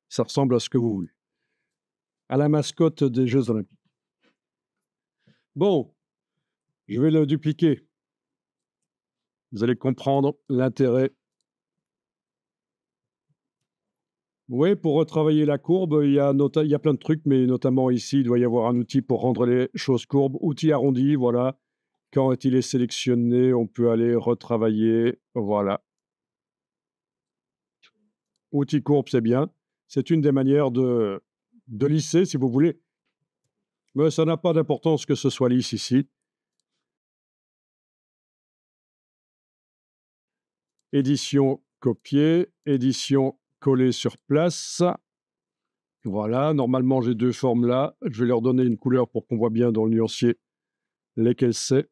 ça ressemble à ce que vous voulez. À la mascotte des Jeux Olympiques. Bon, je vais le dupliquer. Vous allez comprendre l'intérêt. Oui, pour retravailler la courbe, il y, a plein de trucs, mais notamment ici, il doit y avoir un outil pour rendre les choses courbes. Outil arrondi, voilà. Quand il est sélectionné, on peut aller retravailler. Voilà. Outil courbe, c'est bien. C'est une des manières de, de lisser, si vous voulez, mais ça n'a pas d'importance que ce soit lisse ici. Édition copier, édition coller sur place. Voilà, normalement j'ai deux formes là. Je vais leur donner une couleur pour qu'on voit bien dans le nuancier lesquelles c'est.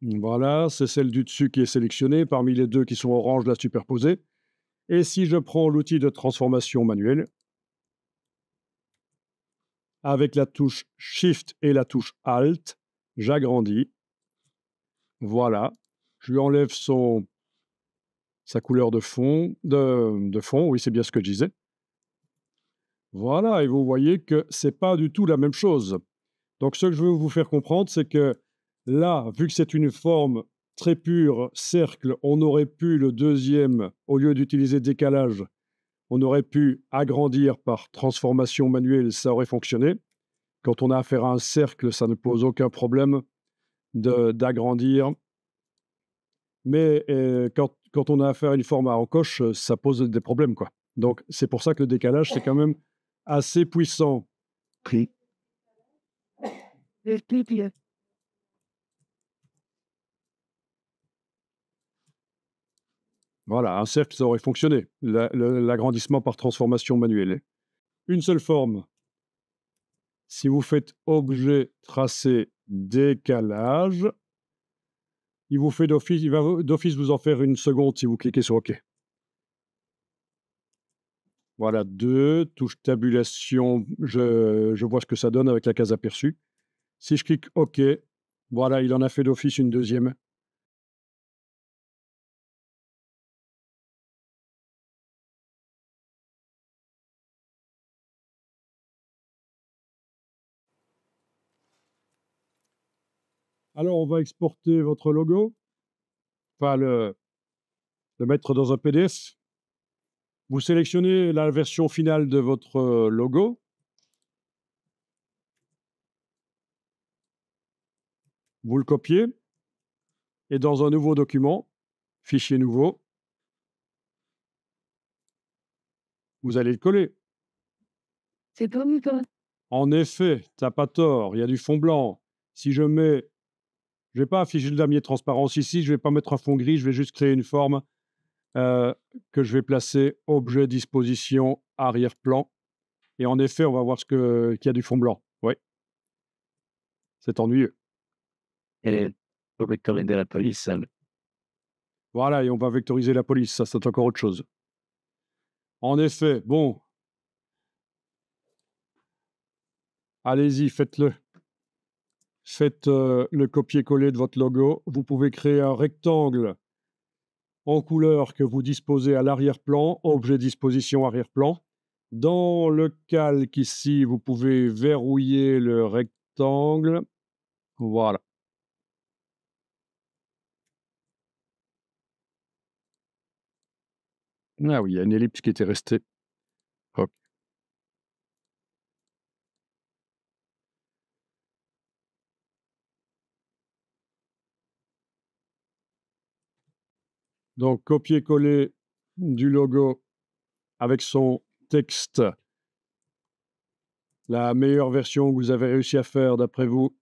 Voilà, c'est celle du dessus qui est sélectionnée. Parmi les deux qui sont orange, la superposée. Et si je prends l'outil de transformation manuelle, avec la touche Shift et la touche Alt, j'agrandis. Voilà. Je lui enlève son, sa couleur de fond. De, de fond, oui, c'est bien ce que je disais. Voilà, et vous voyez que ce n'est pas du tout la même chose. Donc, ce que je veux vous faire comprendre, c'est que là, vu que c'est une forme très pur, cercle, on aurait pu le deuxième, au lieu d'utiliser décalage, on aurait pu agrandir par transformation manuelle, ça aurait fonctionné. Quand on a affaire à un cercle, ça ne pose aucun problème d'agrandir. Mais euh, quand, on a affaire à une forme à encoche, ça pose des problèmes. quoi. Donc c'est pour ça que le décalage, c'est quand même assez puissant. Voilà, un cercle, ça aurait fonctionné. L'agrandissement par transformation manuelle. Une seule forme. Si vous faites objet, tracé, décalage, il vous fait d'office, il va d'office vous en faire une seconde si vous cliquez sur OK. Voilà, deux, touches tabulation, je, je, vois ce que ça donne avec la case aperçue. Si je clique OK, voilà, il en a fait d'office une deuxième. Alors, on va exporter votre logo, enfin le, le mettre dans un PDF. Vous sélectionnez la version finale de votre euh, logo. Vous le copiez. Et dans un nouveau document, fichier nouveau, vous allez le coller. C'est En effet, t'as pas tort, il y a du fond blanc. Si je mets je ne vais pas afficher le damier transparence ici, je ne vais pas mettre un fond gris, je vais juste créer une forme euh, que je vais placer objet, disposition, arrière-plan. Et en effet, on va voir qu'il y a du fond blanc. Oui. C'est ennuyeux. Et vectoriser la police. Hein. Voilà, et on va vectoriser la police. Ça, c'est encore autre chose. En effet, bon. Allez-y, faites-le faites euh, le copier-coller de votre logo. Vous pouvez créer un rectangle en couleur que vous disposez à l'arrière-plan, objet disposition arrière-plan. Dans le calque ici, vous pouvez verrouiller le rectangle. Voilà. Ah oui, il y a une ellipse qui était restée. Donc, copier-coller du logo avec son texte. La meilleure version que vous avez réussi à faire, d'après vous,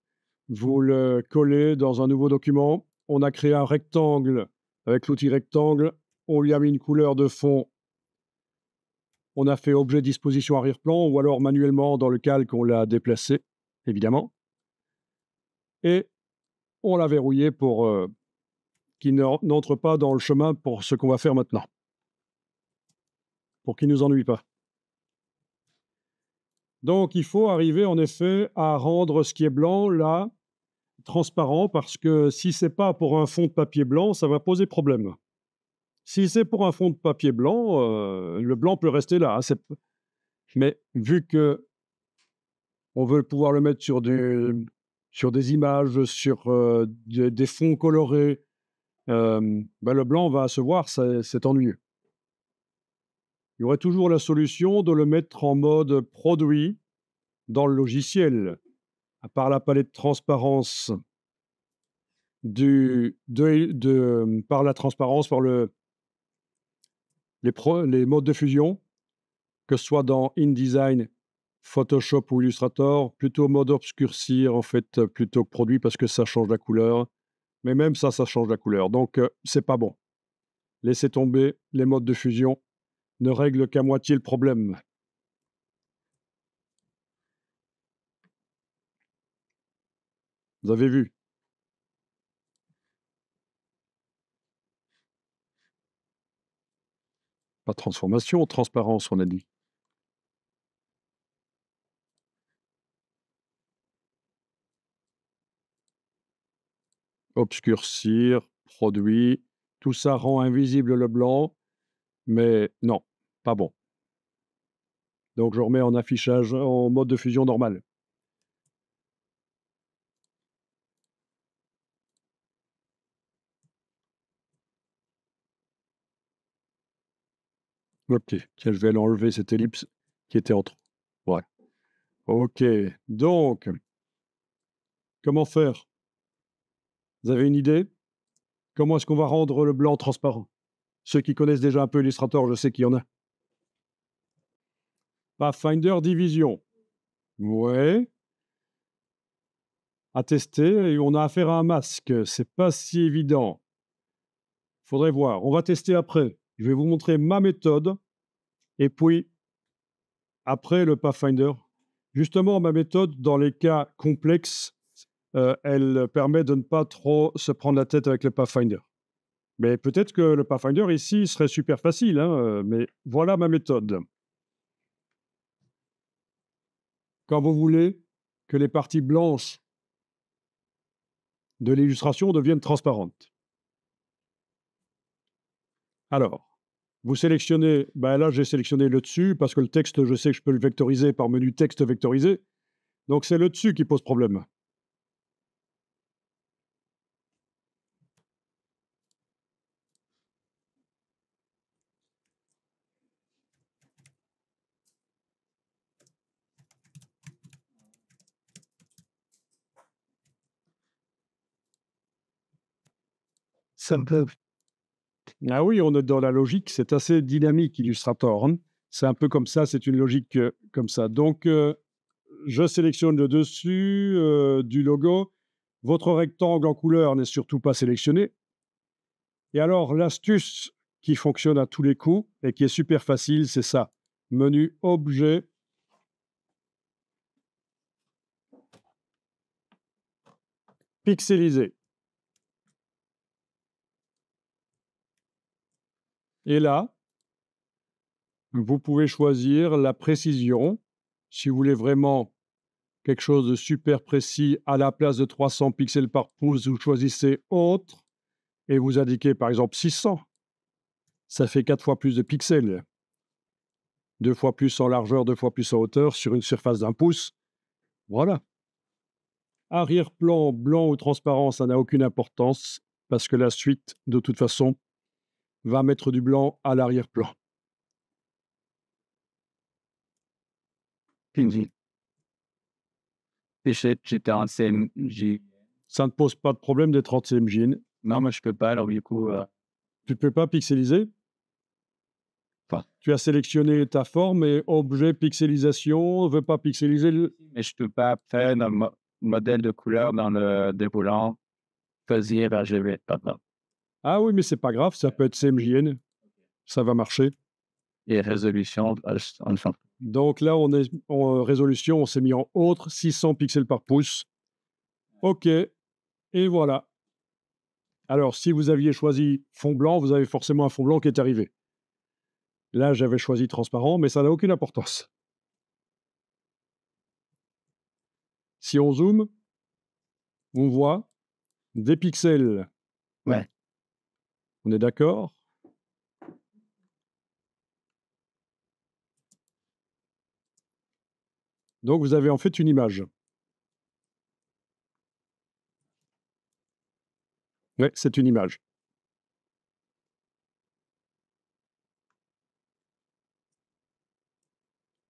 vous le collez dans un nouveau document. On a créé un rectangle avec l'outil rectangle. On lui a mis une couleur de fond. On a fait objet disposition arrière-plan ou alors manuellement dans le calque, on l'a déplacé, évidemment. Et on l'a verrouillé pour euh, qui n'entre pas dans le chemin pour ce qu'on va faire maintenant, pour qu'il ne nous ennuie pas. Donc il faut arriver en effet à rendre ce qui est blanc là transparent parce que si c'est pas pour un fond de papier blanc, ça va poser problème. Si c'est pour un fond de papier blanc, euh, le blanc peut rester là. Hein, mais vu que on veut pouvoir le mettre sur des, sur des images, sur euh, des fonds colorés, ben le blanc va se voir, c'est ennuyeux. Il y aurait toujours la solution de le mettre en mode produit dans le logiciel, à part la palette transparence du, de, de, par la transparence, par le, les, les modes de fusion, que ce soit dans InDesign, Photoshop ou Illustrator, plutôt mode obscurcir, en fait, plutôt que produit, parce que ça change la couleur mais même ça, ça change la couleur. Donc, c'est pas bon. Laissez tomber les modes de fusion. Ne règle qu'à moitié le problème. Vous avez vu Pas transformation, transparence, on a dit. obscurcir, produit, tout ça rend invisible le blanc, mais non, pas bon. Donc je remets en affichage en mode de fusion normal. Ok, je vais enlever cette ellipse qui était entre. trop. Ouais. Ok, donc, comment faire vous avez une idée Comment est-ce qu'on va rendre le blanc transparent Ceux qui connaissent déjà un peu Illustrator, je sais qu'il y en a. Pathfinder Division. Ouais. À tester, et on a affaire à un masque. C'est pas si évident. Faudrait voir. On va tester après. Je vais vous montrer ma méthode. Et puis, après le Pathfinder, justement, ma méthode dans les cas complexes euh, elle permet de ne pas trop se prendre la tête avec le Pathfinder. Mais peut-être que le Pathfinder ici serait super facile, hein, euh, mais voilà ma méthode. Quand vous voulez que les parties blanches de l'illustration deviennent transparentes. Alors, vous sélectionnez, ben là j'ai sélectionné le dessus parce que le texte, je sais que je peux le vectoriser par menu texte vectorisé. Donc c'est le dessus qui pose problème. Ah oui, on est dans la logique, c'est assez dynamique, Illustrator. Hein. c'est un peu comme ça, c'est une logique euh, comme ça. Donc, euh, je sélectionne le dessus euh, du logo. Votre rectangle en couleur n'est surtout pas sélectionné. Et alors, l'astuce qui fonctionne à tous les coups et qui est super facile, c'est ça. Menu Objet. Pixelisé. Et là, vous pouvez choisir la précision. Si vous voulez vraiment quelque chose de super précis, à la place de 300 pixels par pouce, vous choisissez autre et vous indiquez par exemple 600. Ça fait quatre fois plus de pixels. Deux fois plus en largeur, deux fois plus en hauteur sur une surface d'un pouce. Voilà. Arrière-plan, blanc ou transparent, ça n'a aucune importance parce que la suite, de toute façon, va mettre du blanc à l'arrière-plan. Ça ne pose pas de problème d'être en CMJ. Non, mais je peux pas, alors du coup. Euh tu peux pas pixeliser enfin. Tu as sélectionné ta forme et objet pixelisation, veut pas pixeliser Mais je peux pas faire un modèle de couleur dans le déroulant. Choisir, je vais pas. Ah oui, mais c'est pas grave, ça peut être CMJN. Ça va marcher. Et résolution, bah, enfin. Donc là, on est en euh, résolution, on s'est mis en autre, 600 pixels par pouce. OK. Et voilà. Alors, si vous aviez choisi fond blanc, vous avez forcément un fond blanc qui est arrivé. Là, j'avais choisi transparent, mais ça n'a aucune importance. Si on zoome, on voit des pixels. Ouais. On est d'accord Donc vous avez en fait une image. Oui, c'est une image.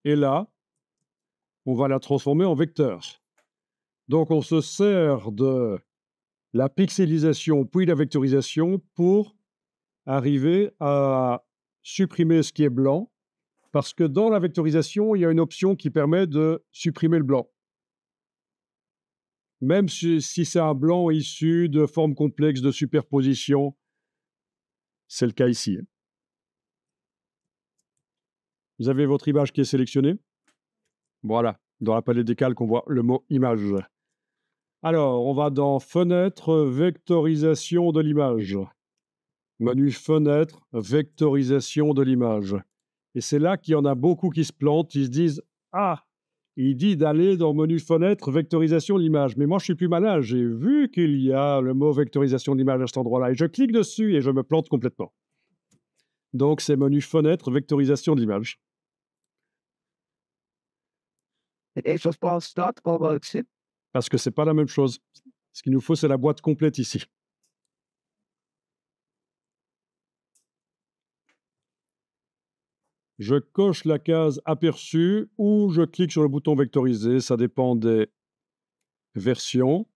Et là, on va la transformer en vecteur. Donc on se sert de la pixelisation puis la vectorisation pour arriver à supprimer ce qui est blanc, parce que dans la vectorisation, il y a une option qui permet de supprimer le blanc. Même si, c'est un blanc issu de formes complexes de superposition, c'est le cas ici. Hein. Vous avez votre image qui est sélectionnée. Voilà, dans la palette des calques, on voit le mot image. Alors, on va dans fenêtre, vectorisation de l'image menu fenêtre, vectorisation de l'image. Et c'est là qu'il y en a beaucoup qui se plantent, ils se disent Ah, il dit d'aller dans menu fenêtre, vectorisation de l'image. Mais moi, je suis plus malin, j'ai vu qu'il y a le mot vectorisation de l'image à cet endroit-là, et je clique dessus et je me plante complètement. Donc, c'est menu fenêtre, vectorisation de l'image. Parce que c'est pas la même chose. Ce qu'il nous faut, c'est la boîte complète ici. je coche la case aperçu ou je clique sur le bouton vectoriser, ça dépend des versions.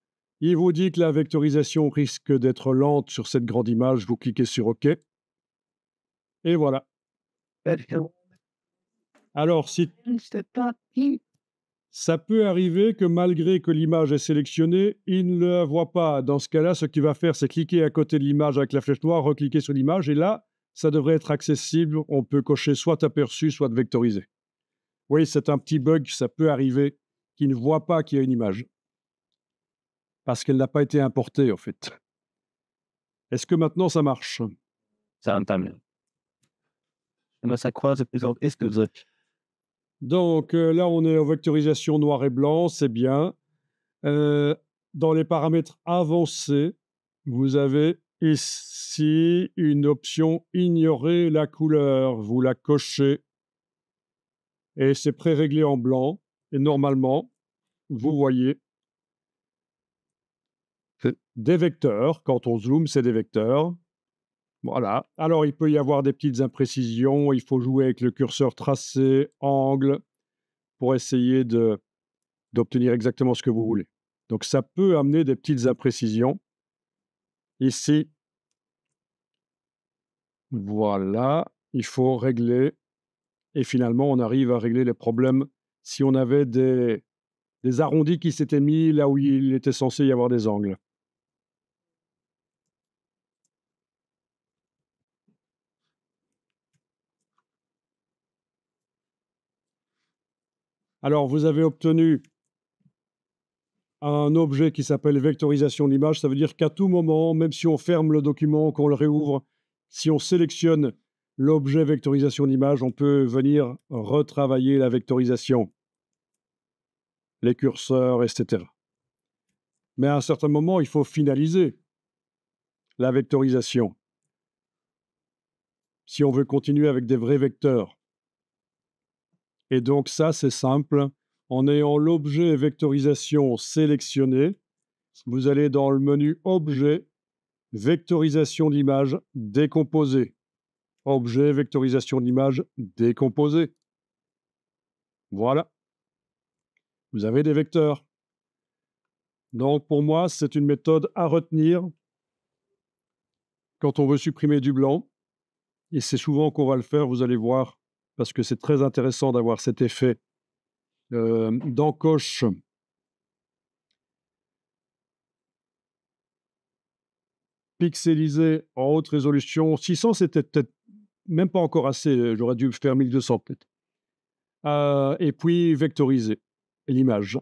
Il vous dit que la vectorisation risque d'être lente sur cette grande image, vous cliquez sur OK. Et voilà. Alors, si ça peut arriver que malgré que l'image est sélectionnée, il ne la voit pas. Dans ce cas-là, ce qu'il va faire, c'est cliquer à côté de l'image avec la flèche noire, recliquer sur l'image, et là, ça devrait être accessible. On peut cocher soit aperçu, soit vectorisé. Oui, c'est un petit bug, ça peut arriver, qu'il ne voit pas qu'il y a une image. Parce qu'elle n'a pas été importée, en fait. Est-ce que maintenant ça marche Ça entame. Eh ben, ça croise Donc euh, là, on est en vectorisation noir et blanc, c'est bien. Euh, dans les paramètres avancés, vous avez Ici, une option Ignorer la couleur. Vous la cochez. Et c'est pré-réglé en blanc. Et normalement, vous voyez des vecteurs. Quand on zoome, c'est des vecteurs. Voilà. Alors, il peut y avoir des petites imprécisions. Il faut jouer avec le curseur tracé, angle, pour essayer d'obtenir exactement ce que vous voulez. Donc, ça peut amener des petites imprécisions ici. Voilà, il faut régler. Et finalement, on arrive à régler les problèmes. Si on avait des, des arrondis qui s'étaient mis là où il était censé y avoir des angles. Alors, vous avez obtenu un objet qui s'appelle vectorisation d'image. Ça veut dire qu'à tout moment, même si on ferme le document, qu'on le réouvre, si on sélectionne l'objet vectorisation d'image, on peut venir retravailler la vectorisation, les curseurs, etc. Mais à un certain moment, il faut finaliser la vectorisation. Si on veut continuer avec des vrais vecteurs. Et donc ça, c'est simple en ayant l'objet vectorisation sélectionné, vous allez dans le menu Objet, Vectorisation d'image décomposée. Objet, vectorisation d'image décomposée. Voilà. Vous avez des vecteurs. Donc pour moi, c'est une méthode à retenir quand on veut supprimer du blanc. Et c'est souvent qu'on va le faire, vous allez voir, parce que c'est très intéressant d'avoir cet effet euh, d'encoche pixelisé en haute résolution. 600, c'était peut-être même pas encore assez. Euh, j'aurais dû faire 1200 peut-être. Euh, et puis vectoriser l'image.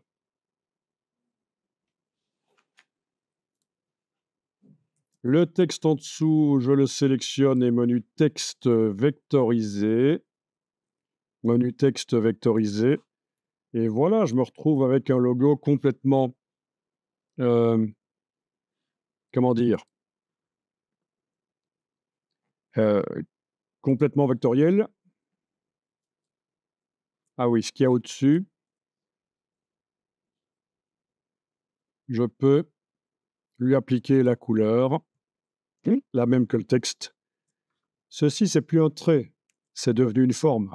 Le texte en dessous, je le sélectionne et menu texte vectorisé. Menu texte vectorisé. Et voilà, je me retrouve avec un logo complètement, euh, comment dire, euh, complètement vectoriel. Ah oui, ce qu'il y a au-dessus, je peux lui appliquer la couleur, la même que le texte. Ceci, c'est plus un trait, c'est devenu une forme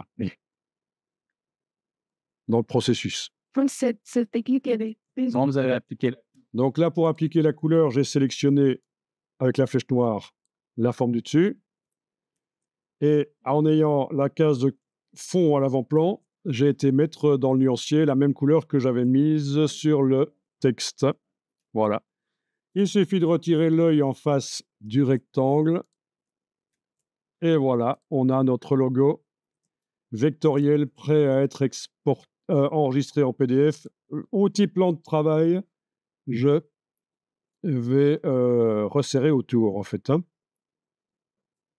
le processus. Donc, Donc là, pour appliquer la couleur, j'ai sélectionné avec la flèche noire la forme du dessus. Et en ayant la case de fond à l'avant-plan, j'ai été mettre dans le nuancier la même couleur que j'avais mise sur le texte. Voilà. Il suffit de retirer l'œil en face du rectangle. Et voilà, on a notre logo vectoriel prêt à être exporté euh, enregistré en PDF. outil euh, plan de travail, je vais euh, resserrer autour, en fait. Hein.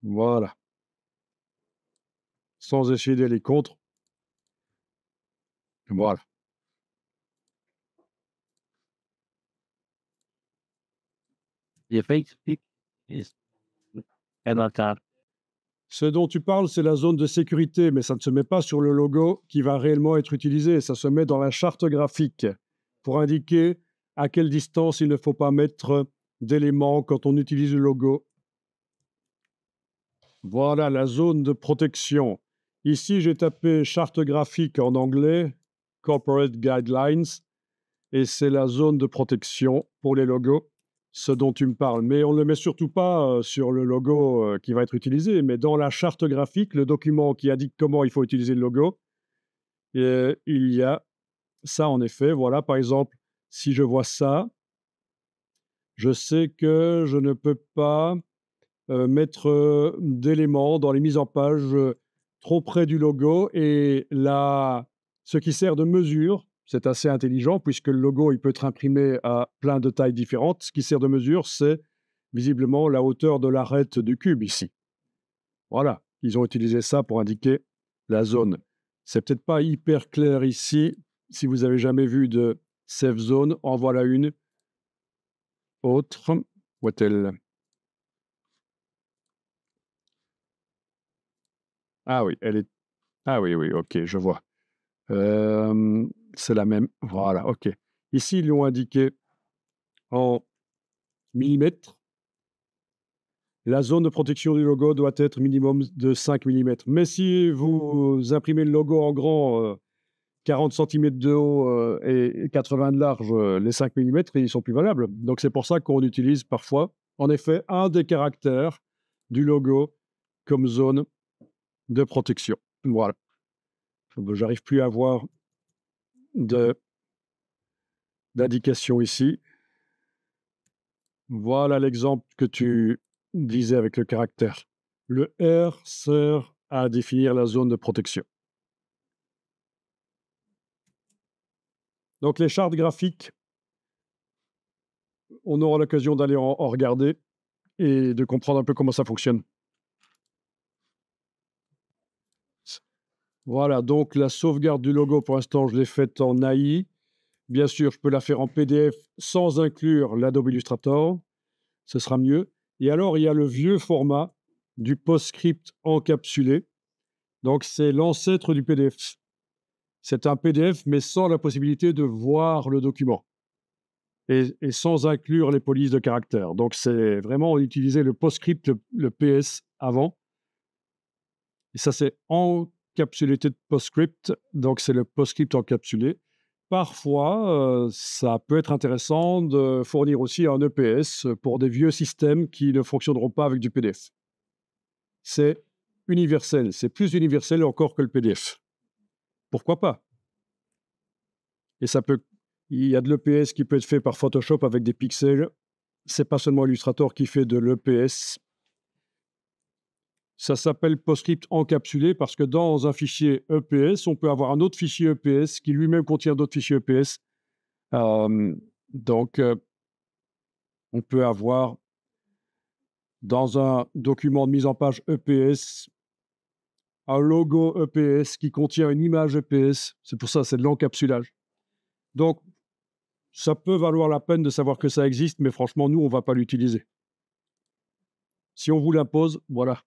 Voilà. Sans essayer d'aller contre. Voilà. Ce dont tu parles, c'est la zone de sécurité, mais ça ne se met pas sur le logo qui va réellement être utilisé, ça se met dans la charte graphique pour indiquer à quelle distance il ne faut pas mettre d'éléments quand on utilise le logo. Voilà la zone de protection. Ici, j'ai tapé charte graphique en anglais, Corporate Guidelines, et c'est la zone de protection pour les logos ce dont tu me parles. Mais on ne le met surtout pas euh, sur le logo euh, qui va être utilisé, mais dans la charte graphique, le document qui indique comment il faut utiliser le logo, et euh, il y a ça en effet. Voilà, par exemple, si je vois ça, je sais que je ne peux pas mettre d'éléments dans les mises en page trop près du logo et là, ce qui sert de mesure c'est assez intelligent puisque le logo, il peut être imprimé à plein de tailles différentes. Ce qui sert de mesure, c'est visiblement la hauteur de l'arête du cube ici. Voilà, ils ont utilisé ça pour indiquer la zone. C'est peut-être pas hyper clair ici. Si vous avez jamais vu de safe zone, en voilà une. Autre, où est-elle Ah oui, elle est. Ah oui, oui, ok, je vois. Euh, c'est la même. Voilà, OK. Ici, ils l'ont indiqué en millimètres. La zone de protection du logo doit être minimum de 5 mm. Mais si vous imprimez le logo en grand, 40 euh, cm de haut euh, et 80 de large, euh, les 5 mm, ils sont plus valables. Donc c'est pour ça qu'on utilise parfois, en effet, un des caractères du logo comme zone de protection. Voilà. J'arrive plus à voir d'indication ici. Voilà l'exemple que tu disais avec le caractère. Le R sert à définir la zone de protection. Donc les chartes graphiques, on aura l'occasion d'aller en, en regarder et de comprendre un peu comment ça fonctionne. Voilà, donc la sauvegarde du logo, pour l'instant, je l'ai faite en AI. Bien sûr, je peux la faire en PDF sans inclure l'Adobe Illustrator. Ce sera mieux. Et alors, il y a le vieux format du PostScript encapsulé. Donc, c'est l'ancêtre du PDF. C'est un PDF, mais sans la possibilité de voir le document et, sans inclure les polices de caractère. Donc, c'est vraiment utilisait le PostScript, le, PS avant. Et ça, c'est encapsulé capsulité de PostScript. Donc, c'est le PostScript encapsulé. Parfois, euh, ça peut être intéressant de fournir aussi un EPS pour des vieux systèmes qui ne fonctionneront pas avec du PDF. C'est universel, c'est plus universel encore que le PDF. Pourquoi pas Et ça peut, il y a de l'EPS qui peut être fait par Photoshop avec des pixels. C'est pas seulement Illustrator qui fait de l'EPS ça s'appelle PostScript encapsulé parce que dans un fichier EPS, on peut avoir un autre fichier EPS qui lui-même contient d'autres fichiers EPS. Euh, donc, euh, on peut avoir dans un document de mise en page EPS un logo EPS qui contient une image EPS. C'est pour ça, c'est de l'encapsulage. Donc, ça peut valoir la peine de savoir que ça existe, mais franchement, nous, on ne va pas l'utiliser. Si on vous l'impose, voilà.